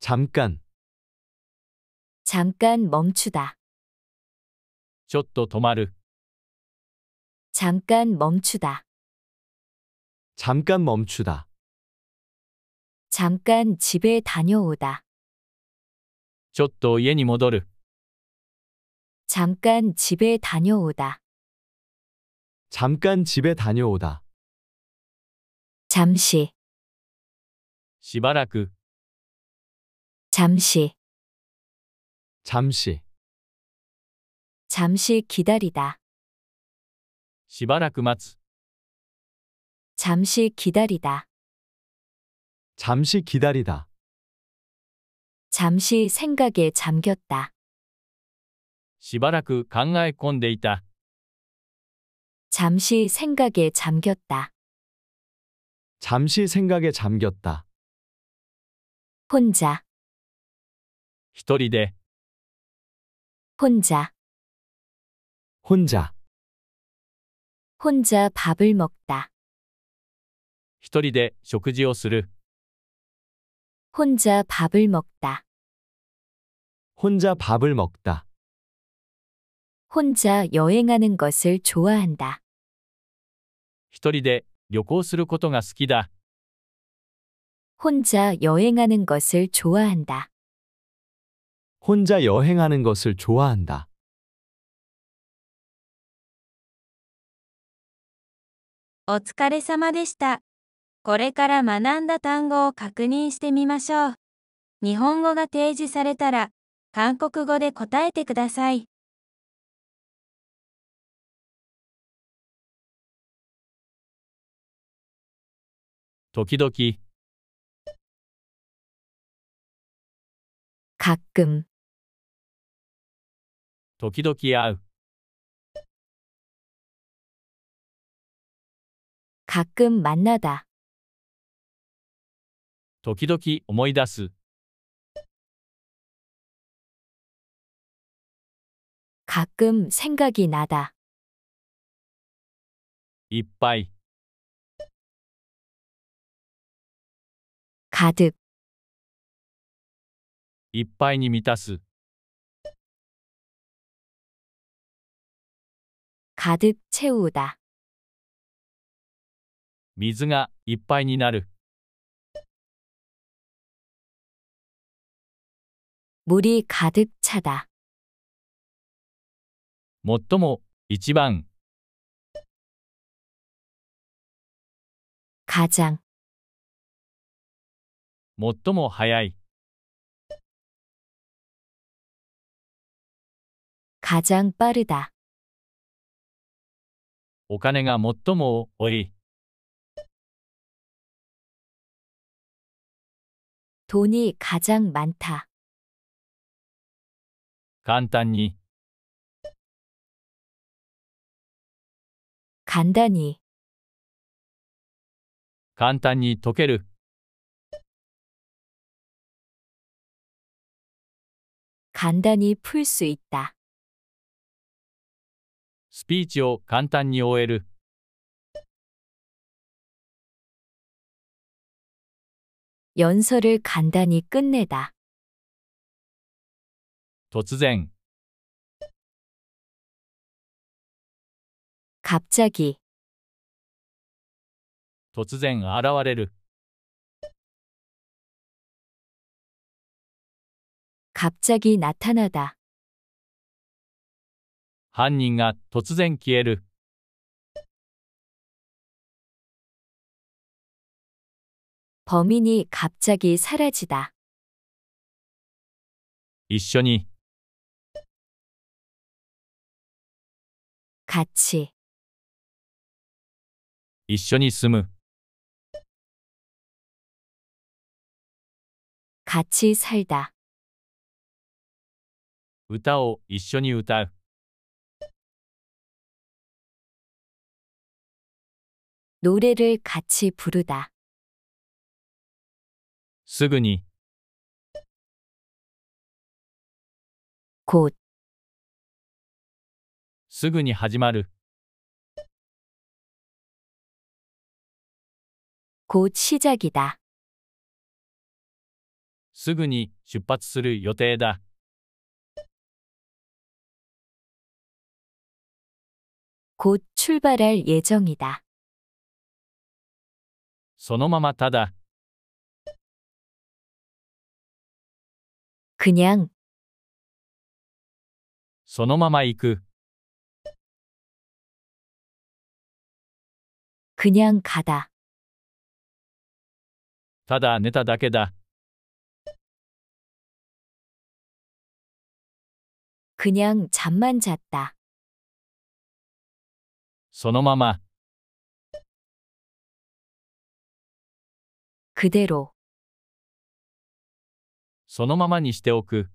잠깐, 잠깐 멈추다. ちょっと止まる、잠깐 멈추다. 잠깐 멈추다. 잠깐 집에 다녀오다. ちょっと家に戻る、잠깐 집에 다녀오다. 잠깐 집에 다녀오다. 잠시, しばらく、 잠시, 잠시 잠시 기다리다, しばらく待つ 잠시 기다리다, 잠시 기다리다 잠시 생각에 잠겼다, しばらく考え込んでいた 잠시 생각에 잠겼다, 잠시 생각에 잠겼다 혼자, 一人で 혼자, 혼자 혼자 밥을 먹다. 一人で食事をする 혼자 밥을 먹다. 혼자 밥을 먹다 혼자 여행하는 것을 좋아한다. 一人で旅行することが好きだ 혼자 여행하는 것을 좋아한다. 혼자여행하는것을좋아한다お疲れ様でした。これから学んだ単語を確認してみましょう。日本語が提示されたら、韓国語で答えてください。時々、가끔時々会う。っ가끔만나다時々思い出す。っ가끔생각이나다いっぱい。가득いっぱいに満たす。가득채우다水がいっぱいになる물이가득차다もっとも一番가장もっとも早い가장빠르다お金が最も多い。 돈이 가장 많다. 간단히 간단히 簡単に解ける 간단히 풀 수 있다. ピーチを簡単に終える。연설을간단히끝내다突然갑자기突然現れる갑자기나타나다犯人が突然消える。범인이갑자기사라지다一緒に같이一緒に住む같이살다歌を一緒に歌う 노래를 같이 부르다.すぐに곧, すぐに始まる곧 시작이다. すぐに出発する予定だ곧 출발할 예정이다. そのままただ 그냥 そのまま行く 그냥 가다 ただ寝ただけだ 그냥 잠만 잤다 そのままくでろそのままにしておく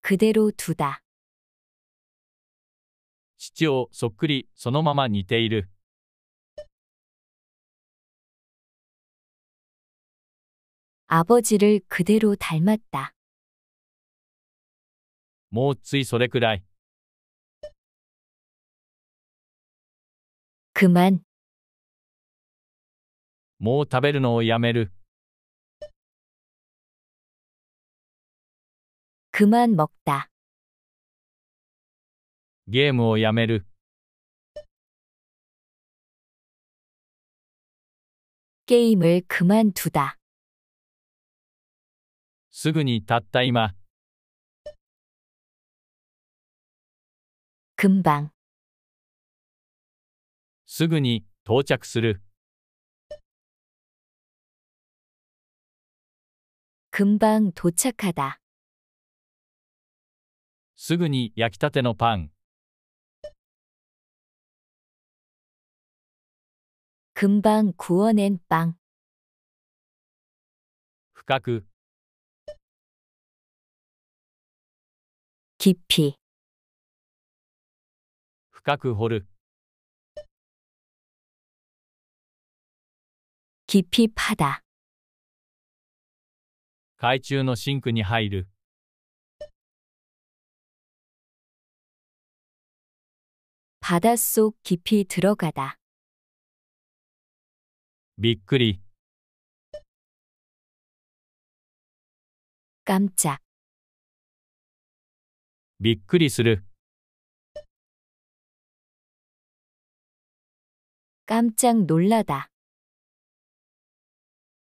くでろ두다父をそっくりそのまま似ている아버지를그대로닮았다もうついそれくらい。그만もう食べるのをやめる。그만먹다ゲームをやめる。게임을그만두다すぐにたった今。금방すぐに到着する。금방도착하 다。 すぐに焼きたてのパン。금방구워낸빵深く깊이深く掘る 깊이 파다. 海中의シンクに入る바닷속 깊이 들어가다. びっくり、 깜짝, びっくりする。 깜짝 놀라다.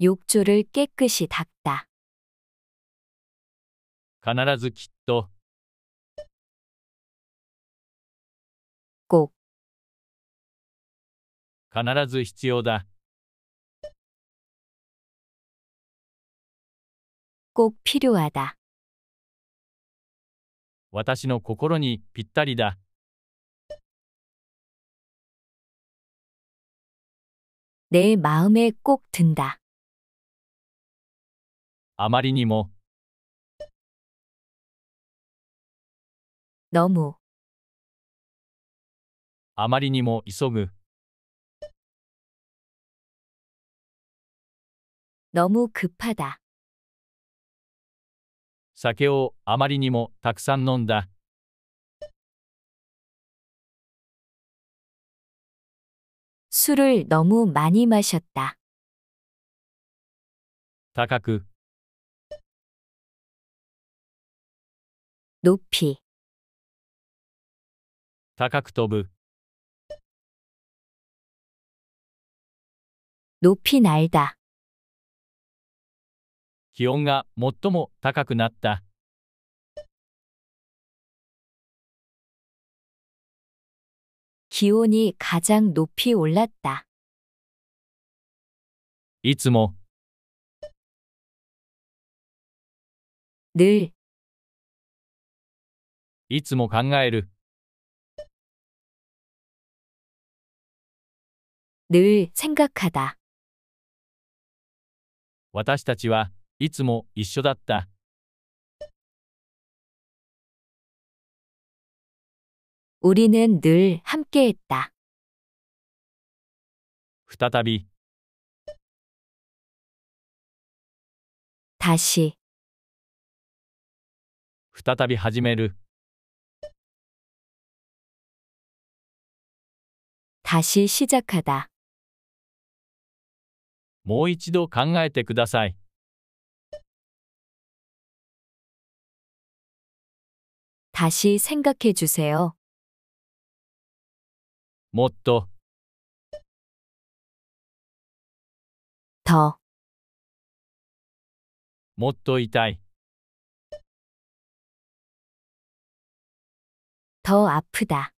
욕조를 깨끗이 닦다. 必ずきっと꼭 必ず必要だ꼭 필요하다. 私の心にぴったりだ내 마음에 꼭 든다. 아마리니 뭐 너무 아마리니 뭐 이소그 너무 급하다. 酒をあまりにもたくさん飲んだ 술을 너무 많이 마셨다. 高く 높이 高く飛ぶ 높이 날다 気温が最も高くなった 기온이 가장 높이 올랐다. いつも늘 いつも考える。늘생각하다私たちはいつも一緒だった。우리는늘함께했다再び다시再び始める。다시시작하다もう一度考えてください。다시생각해주세요もっと더もっと痛い。더아프다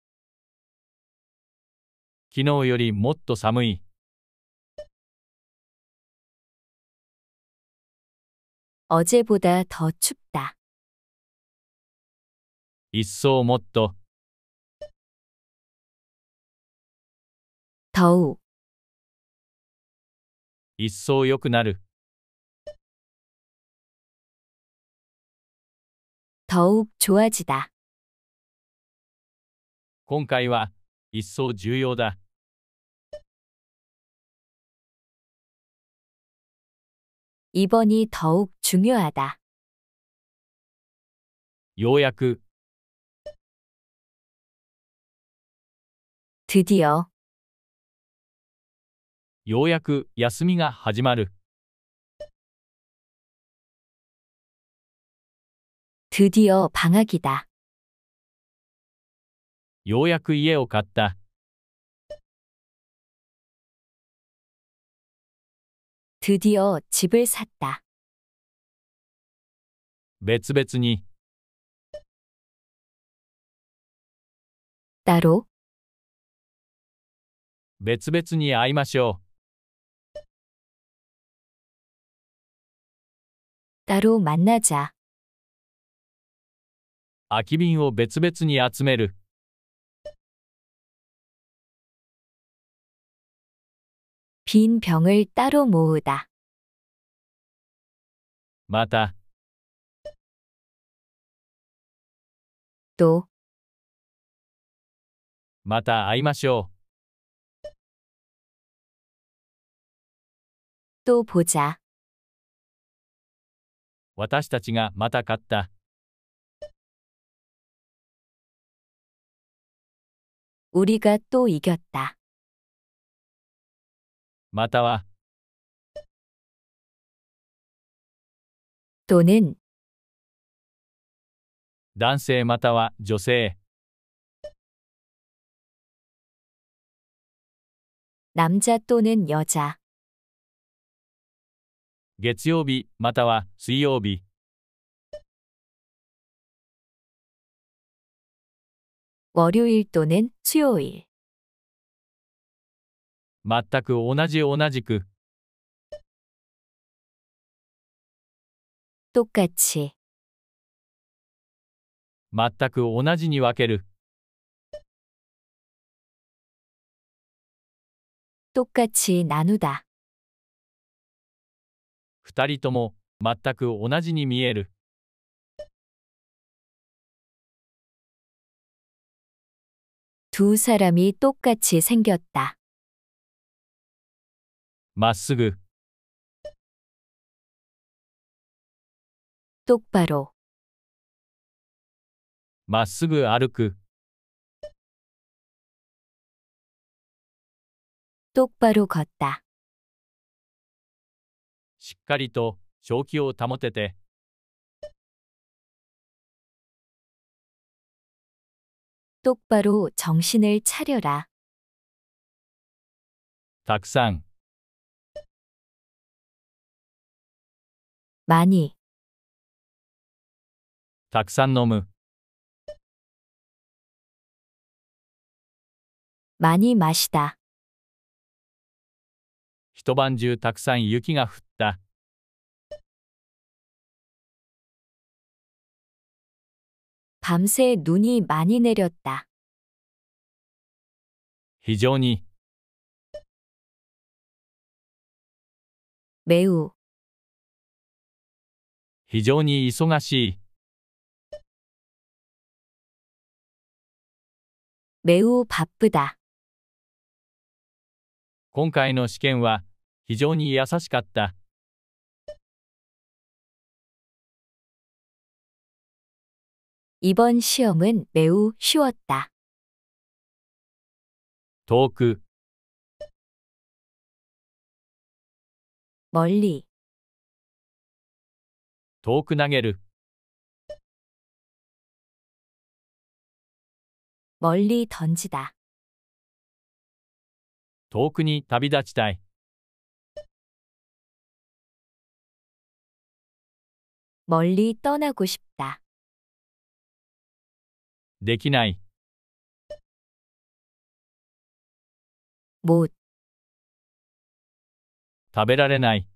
昨日よりもっと寒い。어제보다더춥다一層もっと。더욱一層良くなる。더욱좋아지다今回は一層重要だ。 2번이 더욱 중요하다. 요약 드디어 ようやく休みが始まる。 드디어 방학이다. ようやく家を買드디어집을샀다別々に따로別々に会いましょ따로만나자う空き瓶を別々に集める빈 병을 따로 모으다. また、또 また会いまし또 보자. 私たちがまた買った。 우리가 또 이겼다. または 또는 男性または女性 남자 또는 여자, 月曜日または水曜日 월요일 또는 수요일, 全く同じ同じく 똑같이 全く同じに分ける 똑같이 나누다 二人とも全く同じに見える두 사람이 똑같이 생겼다. 마스그 똑바로 마스그 아르크 똑바로 걷다 しっかりと正気を保てて 똑바로 정신을 차려라. 닭상 많이 たくさん飲む 많이 마시다. 一晩中たくさん雪が降った。 밤새 눈이 많이 내렸다. 非常に 매우 非常に忙しい。 매우 바쁘다. 今回の試験は非常に優しかった。 이번 시험은 매우 쉬웠다. 遠く 멀리 遠く投げる멀리던지다遠くに旅立ちたい멀리떠나고싶다できない못食べられない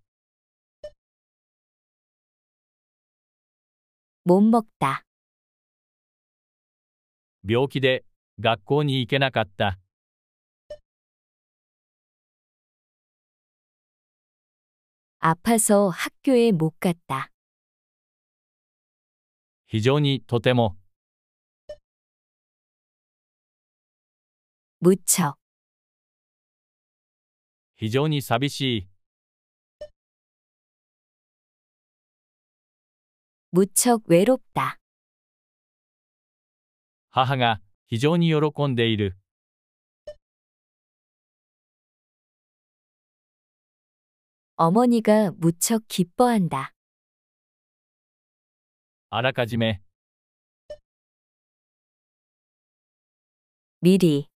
못먹다病気で学校に行けなかった。아파서학교에못갔 다。 非常にとても。むっちゃ。非常に寂しい。 무척 외롭다. 하하가 非常に喜んでいる. 어머니가 무척 기뻐한다. 아라카지메 미리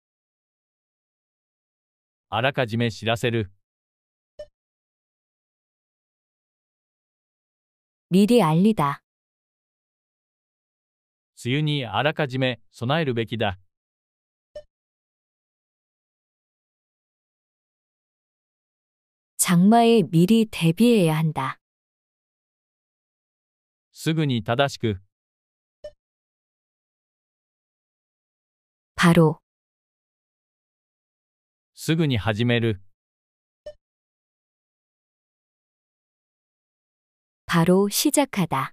あらかじめ知らせる 미리 알리다. 梅雨にあらかじめ備えるべきだ。장마에미리대비해야한 다。 すぐに正しく。바 로。 すぐに始める。바로시작하다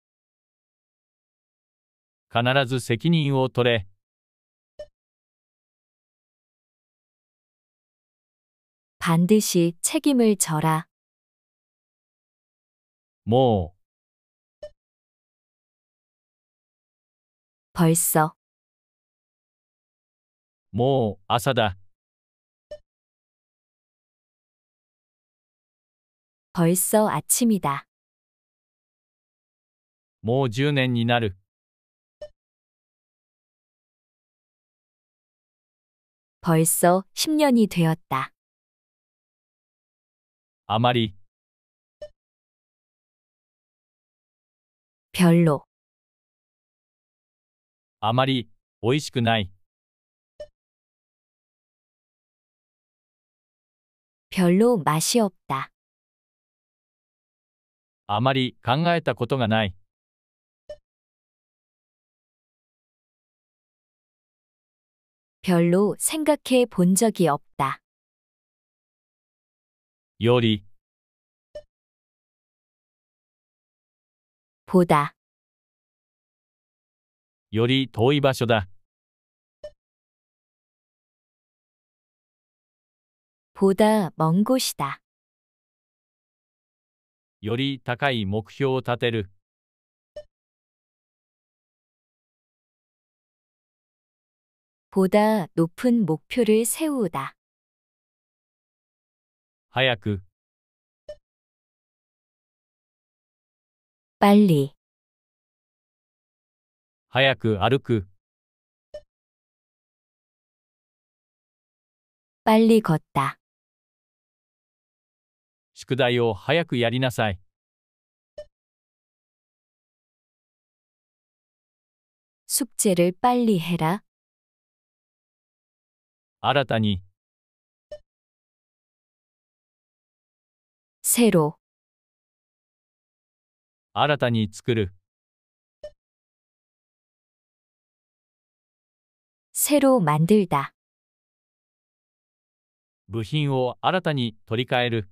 必ず責任を取れ。반드시책임을져라。もう。벌 뭐? 써。 もう朝だ。 뭐, 벌써 아침이다. 모10년이なる 뭐, 벌써 10년이 되었다. 아마리 별로, あまり美味しくない。 별로 맛이 없다. あまり考えたことがない。 별로 생각해 본 적이 없다. 요리, 보다, 요리 도이 바쇼다. 보다 먼 곳이다. より高い目標を立てる。 보다 높은 목표를 세우다. 하야쿠 빨리, 하야쿠 아르쿠 빨리 걷다. 宿題を早くやりなさい。 숙제를 빨리 해라. 新たにせろ。新たに作る새로만들다部品を新たに取り替える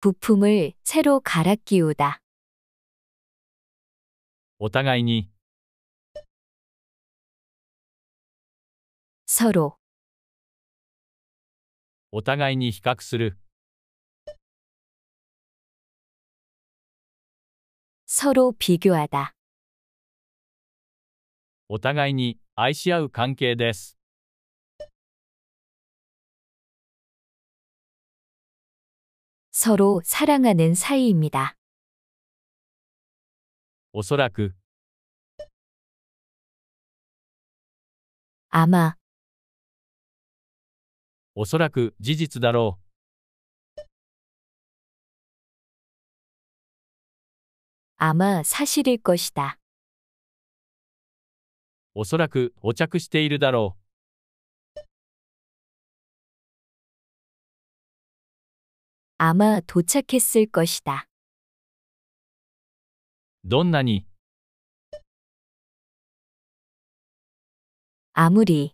部품을새로갈아끼우다お互いに 서로 お互いに比較する 서로 비교하다 お互いに愛し合う関係です 서로 사랑하는 사이입니다. おそらく 아마 おそらく事実だろう。あまさしるこし 다。 おそらくお着しているだろう。あま도착했을것이 다。 どんなにあむり。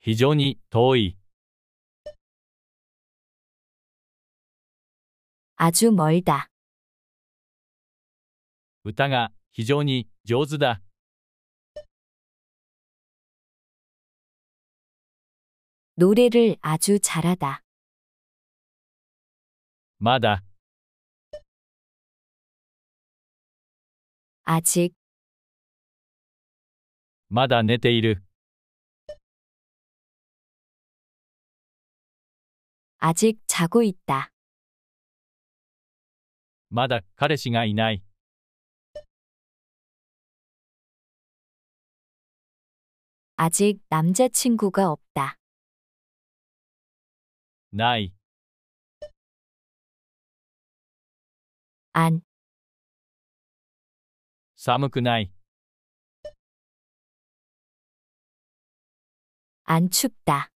非常に遠い。あ아もいだ。歌が非常に上手だ。노래를아주잘하 다。 まだ。아직まだ寝ている。 아직 자고 있다. まだ彼氏がいない。아직 남자친구가 없다. ない。안, 寒くない。안 춥다.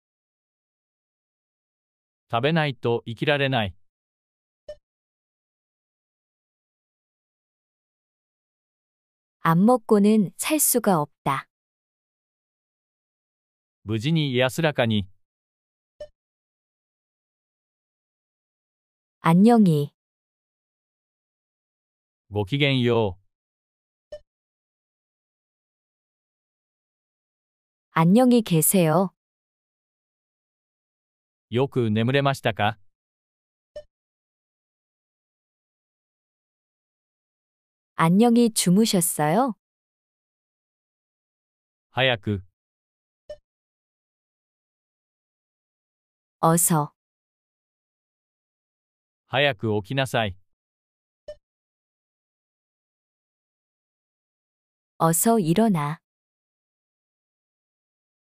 食べないと生きられない。안 먹고는 살 수가 없다. 無事に安らかに。 안녕히 ごきげんよう。 안녕히 계세요. よく眠れましたか안녕히주무셨어요早く어서早く起きなさい어서일어나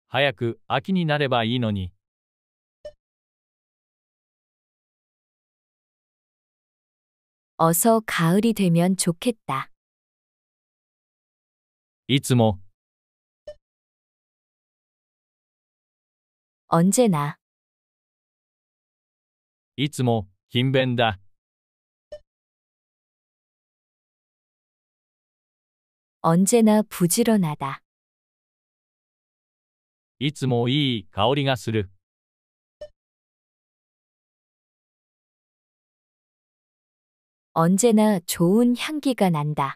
早く秋になればいいのに。 어서 가을이 되면 좋겠다. いつも 언제나 いつも勤勉だ 언제나 부지런하다. いつもいい香りがする 언제나 좋은 향기가 난다.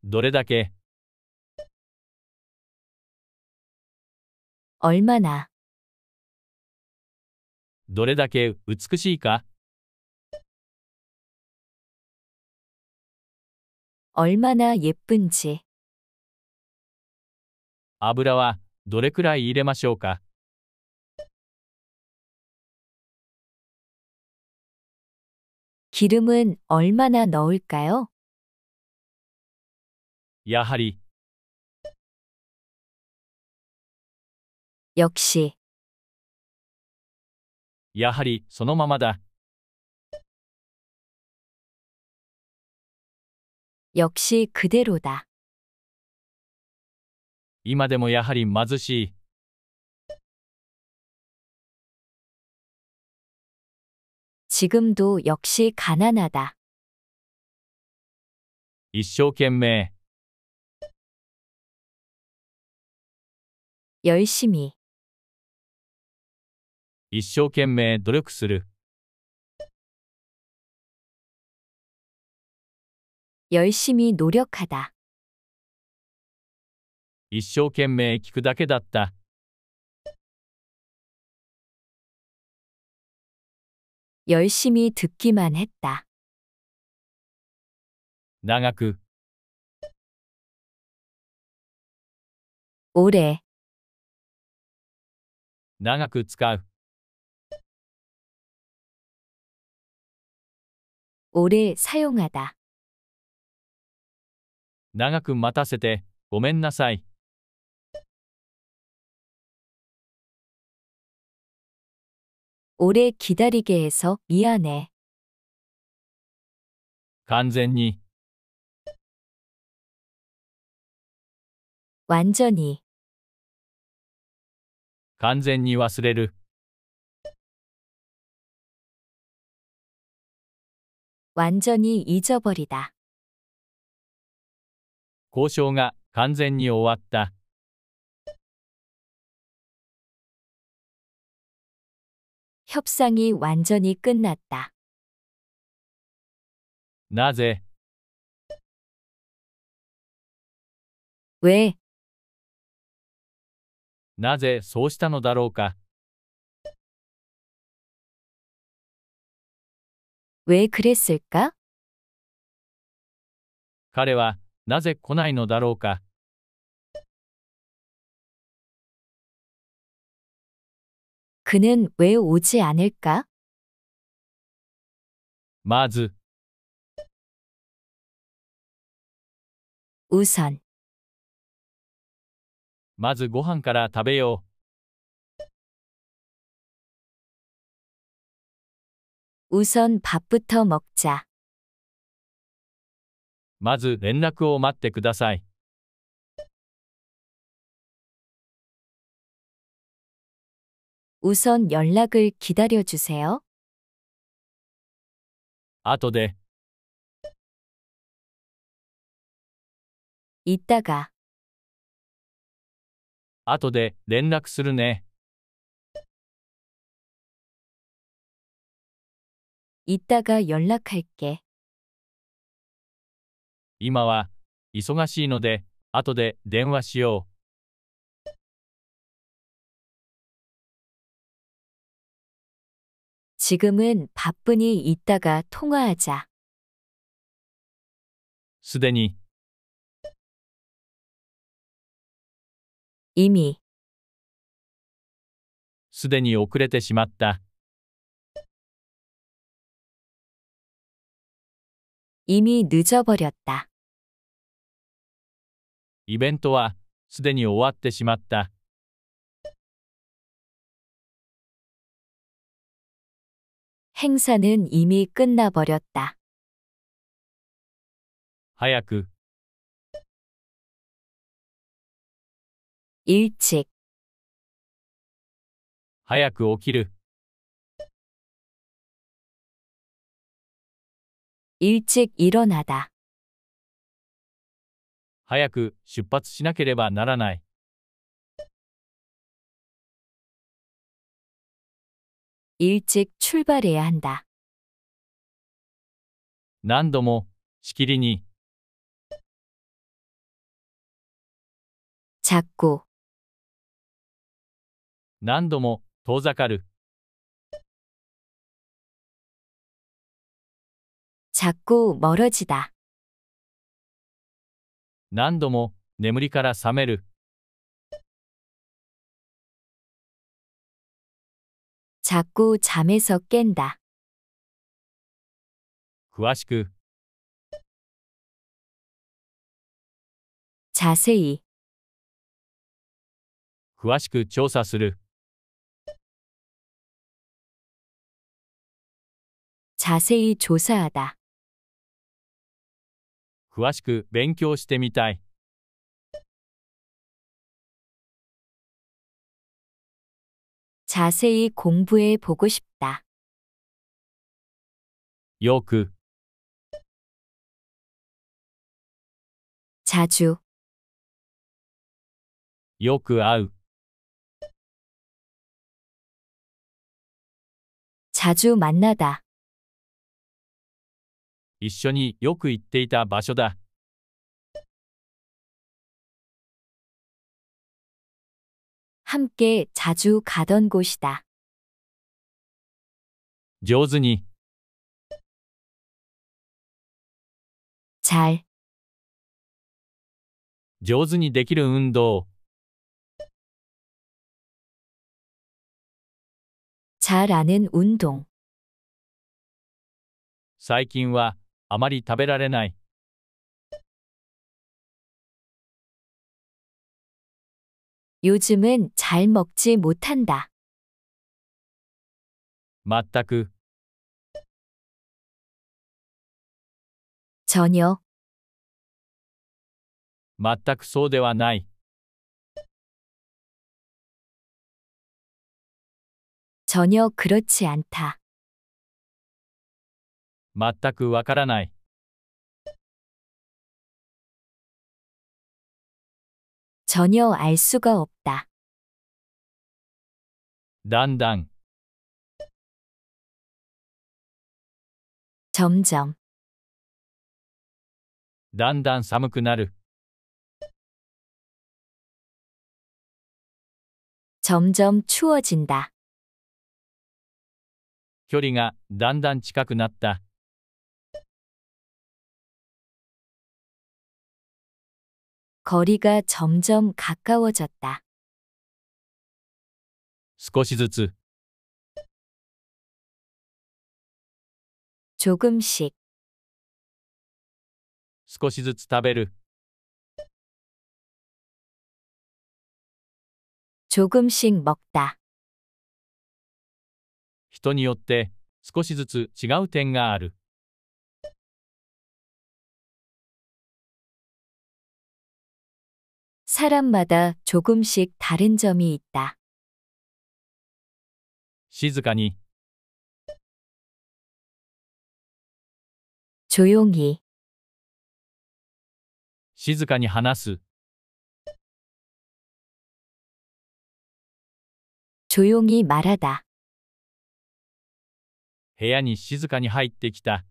노래답게 얼마나 どれだけ美しいか 얼마나 예쁜지 油はどれくらい入れましょうか기름은얼마나넣을까요やはり역시やはりそのままだ역시그대로다今でもやはり貧しい 지금도 역시 가난하다. 一生懸命 열심히 一生懸命努力する 열심히 노력하다. 一生懸命聞くだけだった。열심히듣기만했다長く오래長く使う오래사용하다長く待たせてごめんなさい오래기다리게해서미안해完全に완전히完全に忘れる완전히잊어버리다交渉が完全に終わった협상이완전히끝났다なぜ왜なぜそうしたのだろうか왜그랬을까彼はなぜ来ないのだろうか 그는 왜 오지 않을까? 마즈, 우선 まずご飯から食べよ 우선 밥부터 먹자. う。まず連絡を待ってください。우선연락을기다려주세요後で、이따가後で連絡するね。이따가연락할게今は、忙しいので、後で電話しよう。 지금은 바쁘니 이따가 통화하자. 수대니 이미 すでに遅れてしまった。 이미 늦어버렸다. イベントはすでに終わってしまった。행사는이미끝나버렸다早く일찍早く起きる일찍일어나다早く出発しなければならない일찍출발해야한다何度も、しきりに、자꾸何度も、遠ざかる、자꾸멀어지다何度も、眠りから覚める、 자꾸 잠에서 깬다. 詳しく 자세히 詳しく調査する 자세히 조사하다. 詳しく勉強してみたい 자세히 공부해 보고 싶다. 여그 자주, 여그 아우 자주 만나다. 一緒によく行っていた場所だ함께자주가던곳이다上手に、잘上手にできる運動、잘아는운동最近は、あまり食べられない。 요즘은 잘 먹지 못한다. 맞다 그 전혀 全くそうではない。 그 전혀 그렇지 않다. 全くわからない。 전혀 알 수가 없다. 난당, 점점 だんだん寒くなる、 점점 추워진다. 距離がだんだん近くなった、거리가점점가까워졌다少しずつ조금씩少しずつ食べる조금씩먹다人によって少しずつ違う点がある사람마다조금씩다른점이있다静かに、조용히静かに話す、조용히말하다部屋に静かに入ってきた。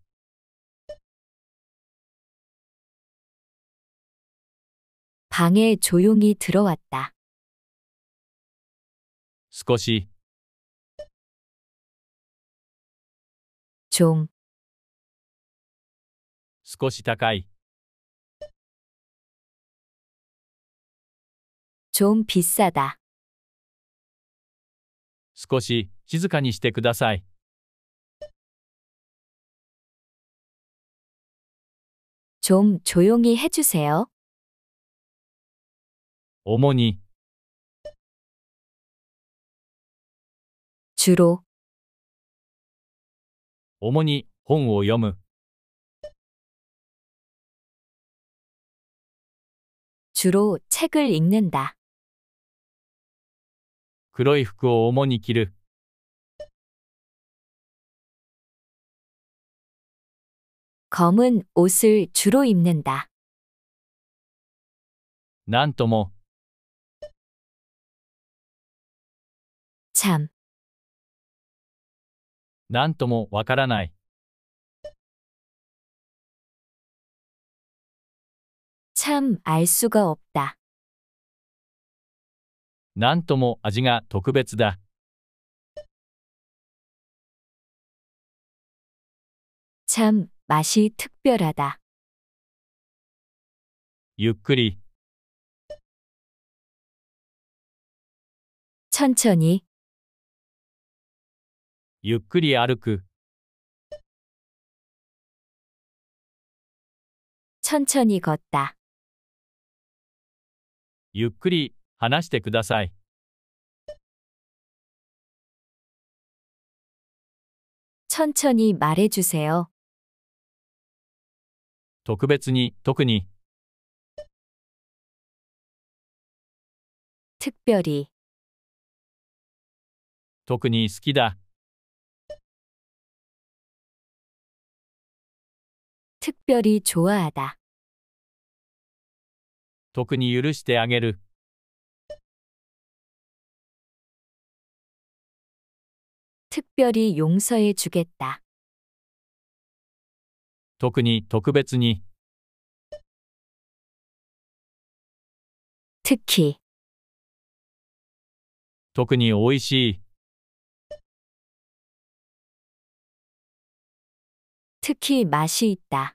방에 조용히 들어왔다. 少し、좀, 少し高い、좀 비싸다. 少し静かにしてください、좀 조용히 해주세요. 어머니, 주로, 어머니, 홍오염의 주로 책을 읽는다. 그러이 흑 그 어머니 기르 검은 옷을 주로 입는다. 난또뭐 참. なんともわからない。참알 수가 없다. なんとも味が特別だ。참 맛이 특별하다. ゆっくり 천천히 ゆっくり歩く。천천히걷다ゆっくり話してください。천천히말해주세 요。 特別に、特に。특별히特に好きだ。 특별히 좋아하다. 特に許してあげる。특별히용서해주겠다。特に特別に。특히特においしい。특히맛이있다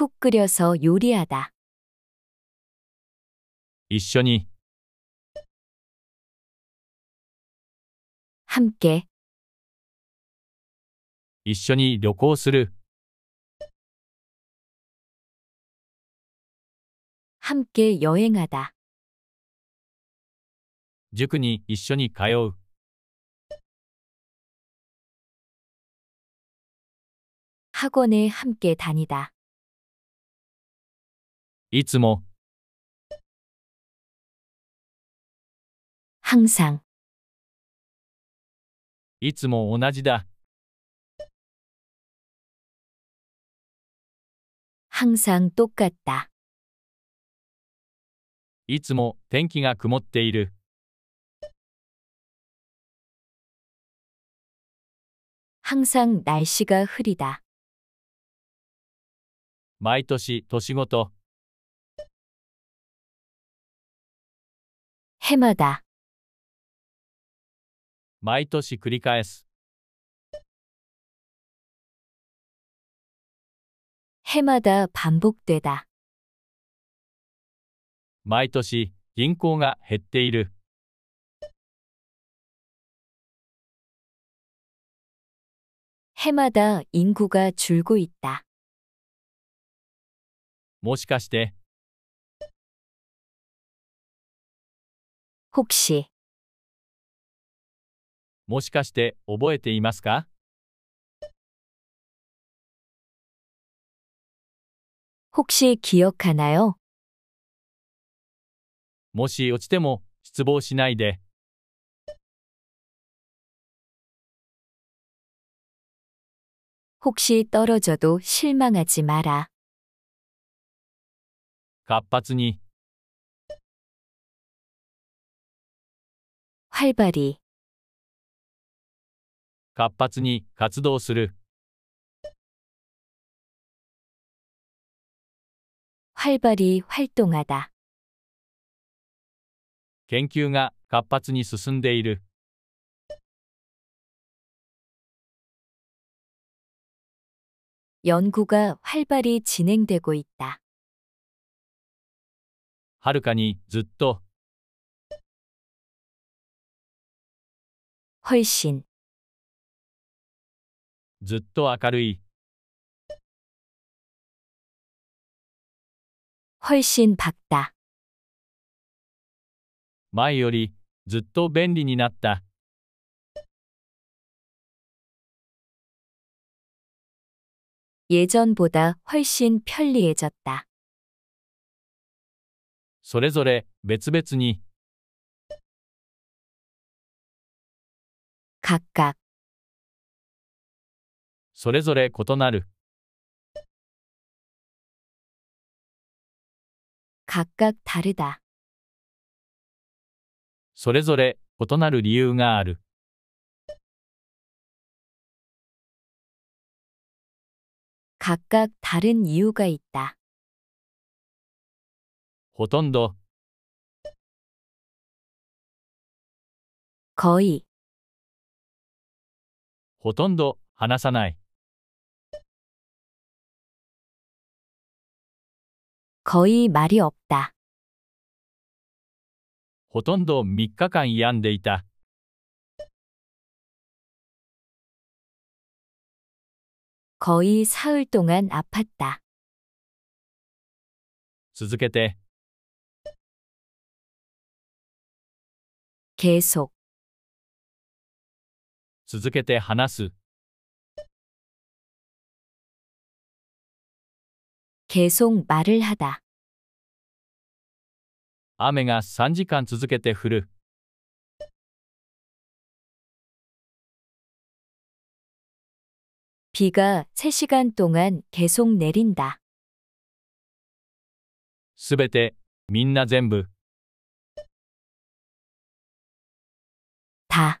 푹 끓여서 요리하다. 이션이 함께 一緒に旅行する 함께 여행하다. 塾に一緒に通う 학원에 함께 다니다. いつも항상いつも同じだ항상똑같다いつも天気が曇っている항상날씨が흐리다毎年年ごと 해마다 毎年繰り返す 해마다 반복되다 毎年銀行が減っている 해마다 인구가 줄고 있다. もしかして 혹시 もしかして覚えていますか 혹시 기억하나요? もし落ちても失望しないで。 혹시 떨어져도 실망하지 마라. 活発に활발히活発に活動する활발히활동하다研究が活発に進んでいる연구가활발히진행되고있다はるかにずっと훨씬ずっと明るい훨씬밝다前よりずっと便利になった。예전보다훨씬편리해졌다それぞれ別々に각각それぞれ異なる각각다르다それぞれ異なる理由がある각각다른이유가있다ほとんど거의ほとんど話さない。거의말이없 다。 ほとんど3日間病んでいた。거의사흘동안아팠 다。 続けて。계속続けて話す。 계속 말을 하다. 雨が3時間続けて降る。 비가 3시간 동안 계속 내린다. すべて、みんな全部。 다.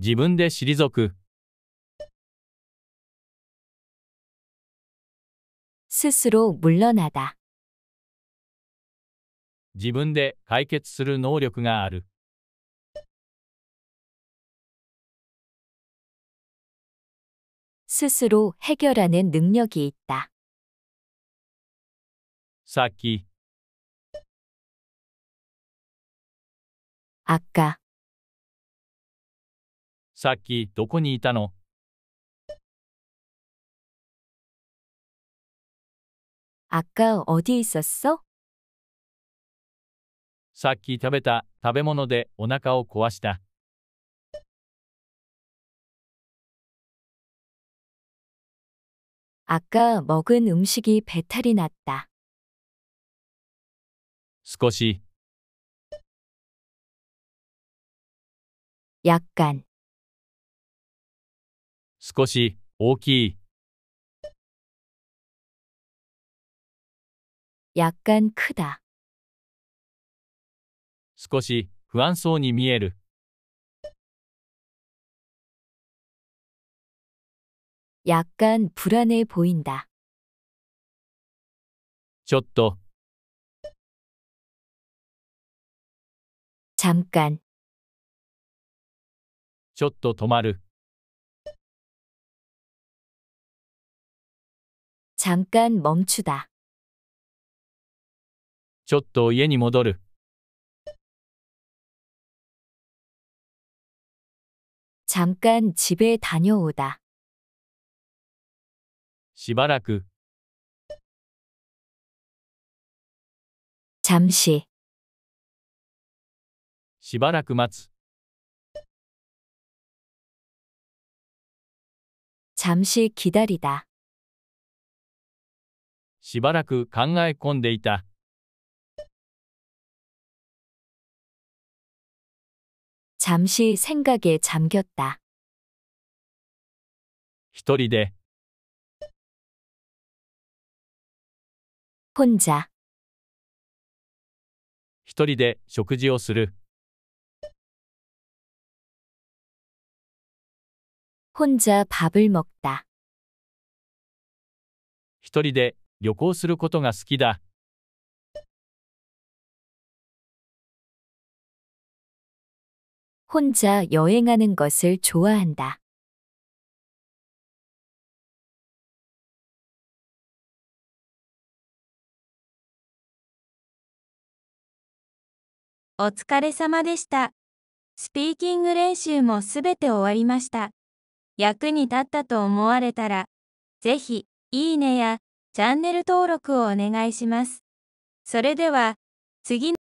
自分で退く 그. 스스로 물러나다 自分で解決する能力がある 스스로 해결하는 능력이 있다. 先 아까 さっきどこにいたの아까어디있었어さっき食べた食べ物でお腹を壊した。아까먹은음식이배탈이났다少し약간少し大きい。약간크다少し不安そうに見える。약간불안해보인다ちょっと잠깐ちょっと止まる 잠깐 멈추다. ちょっと家に戻る。 잠깐 집에 다녀오다. しばらく、잠시, しばらく待つ。 잠시 기다리다. しばらく考え込んでいた。잠시생각에잠겼다一人で혼자一人で食事をする혼자밥을먹다一人で旅行することが好きだ。혼자여행하는것을좋아한 다。 お疲れ様でした。スピーキング練習もすべて終わりました。役に立ったと思われたら、ぜひ、いいねや、チャンネル登録をお願いします。それでは、次の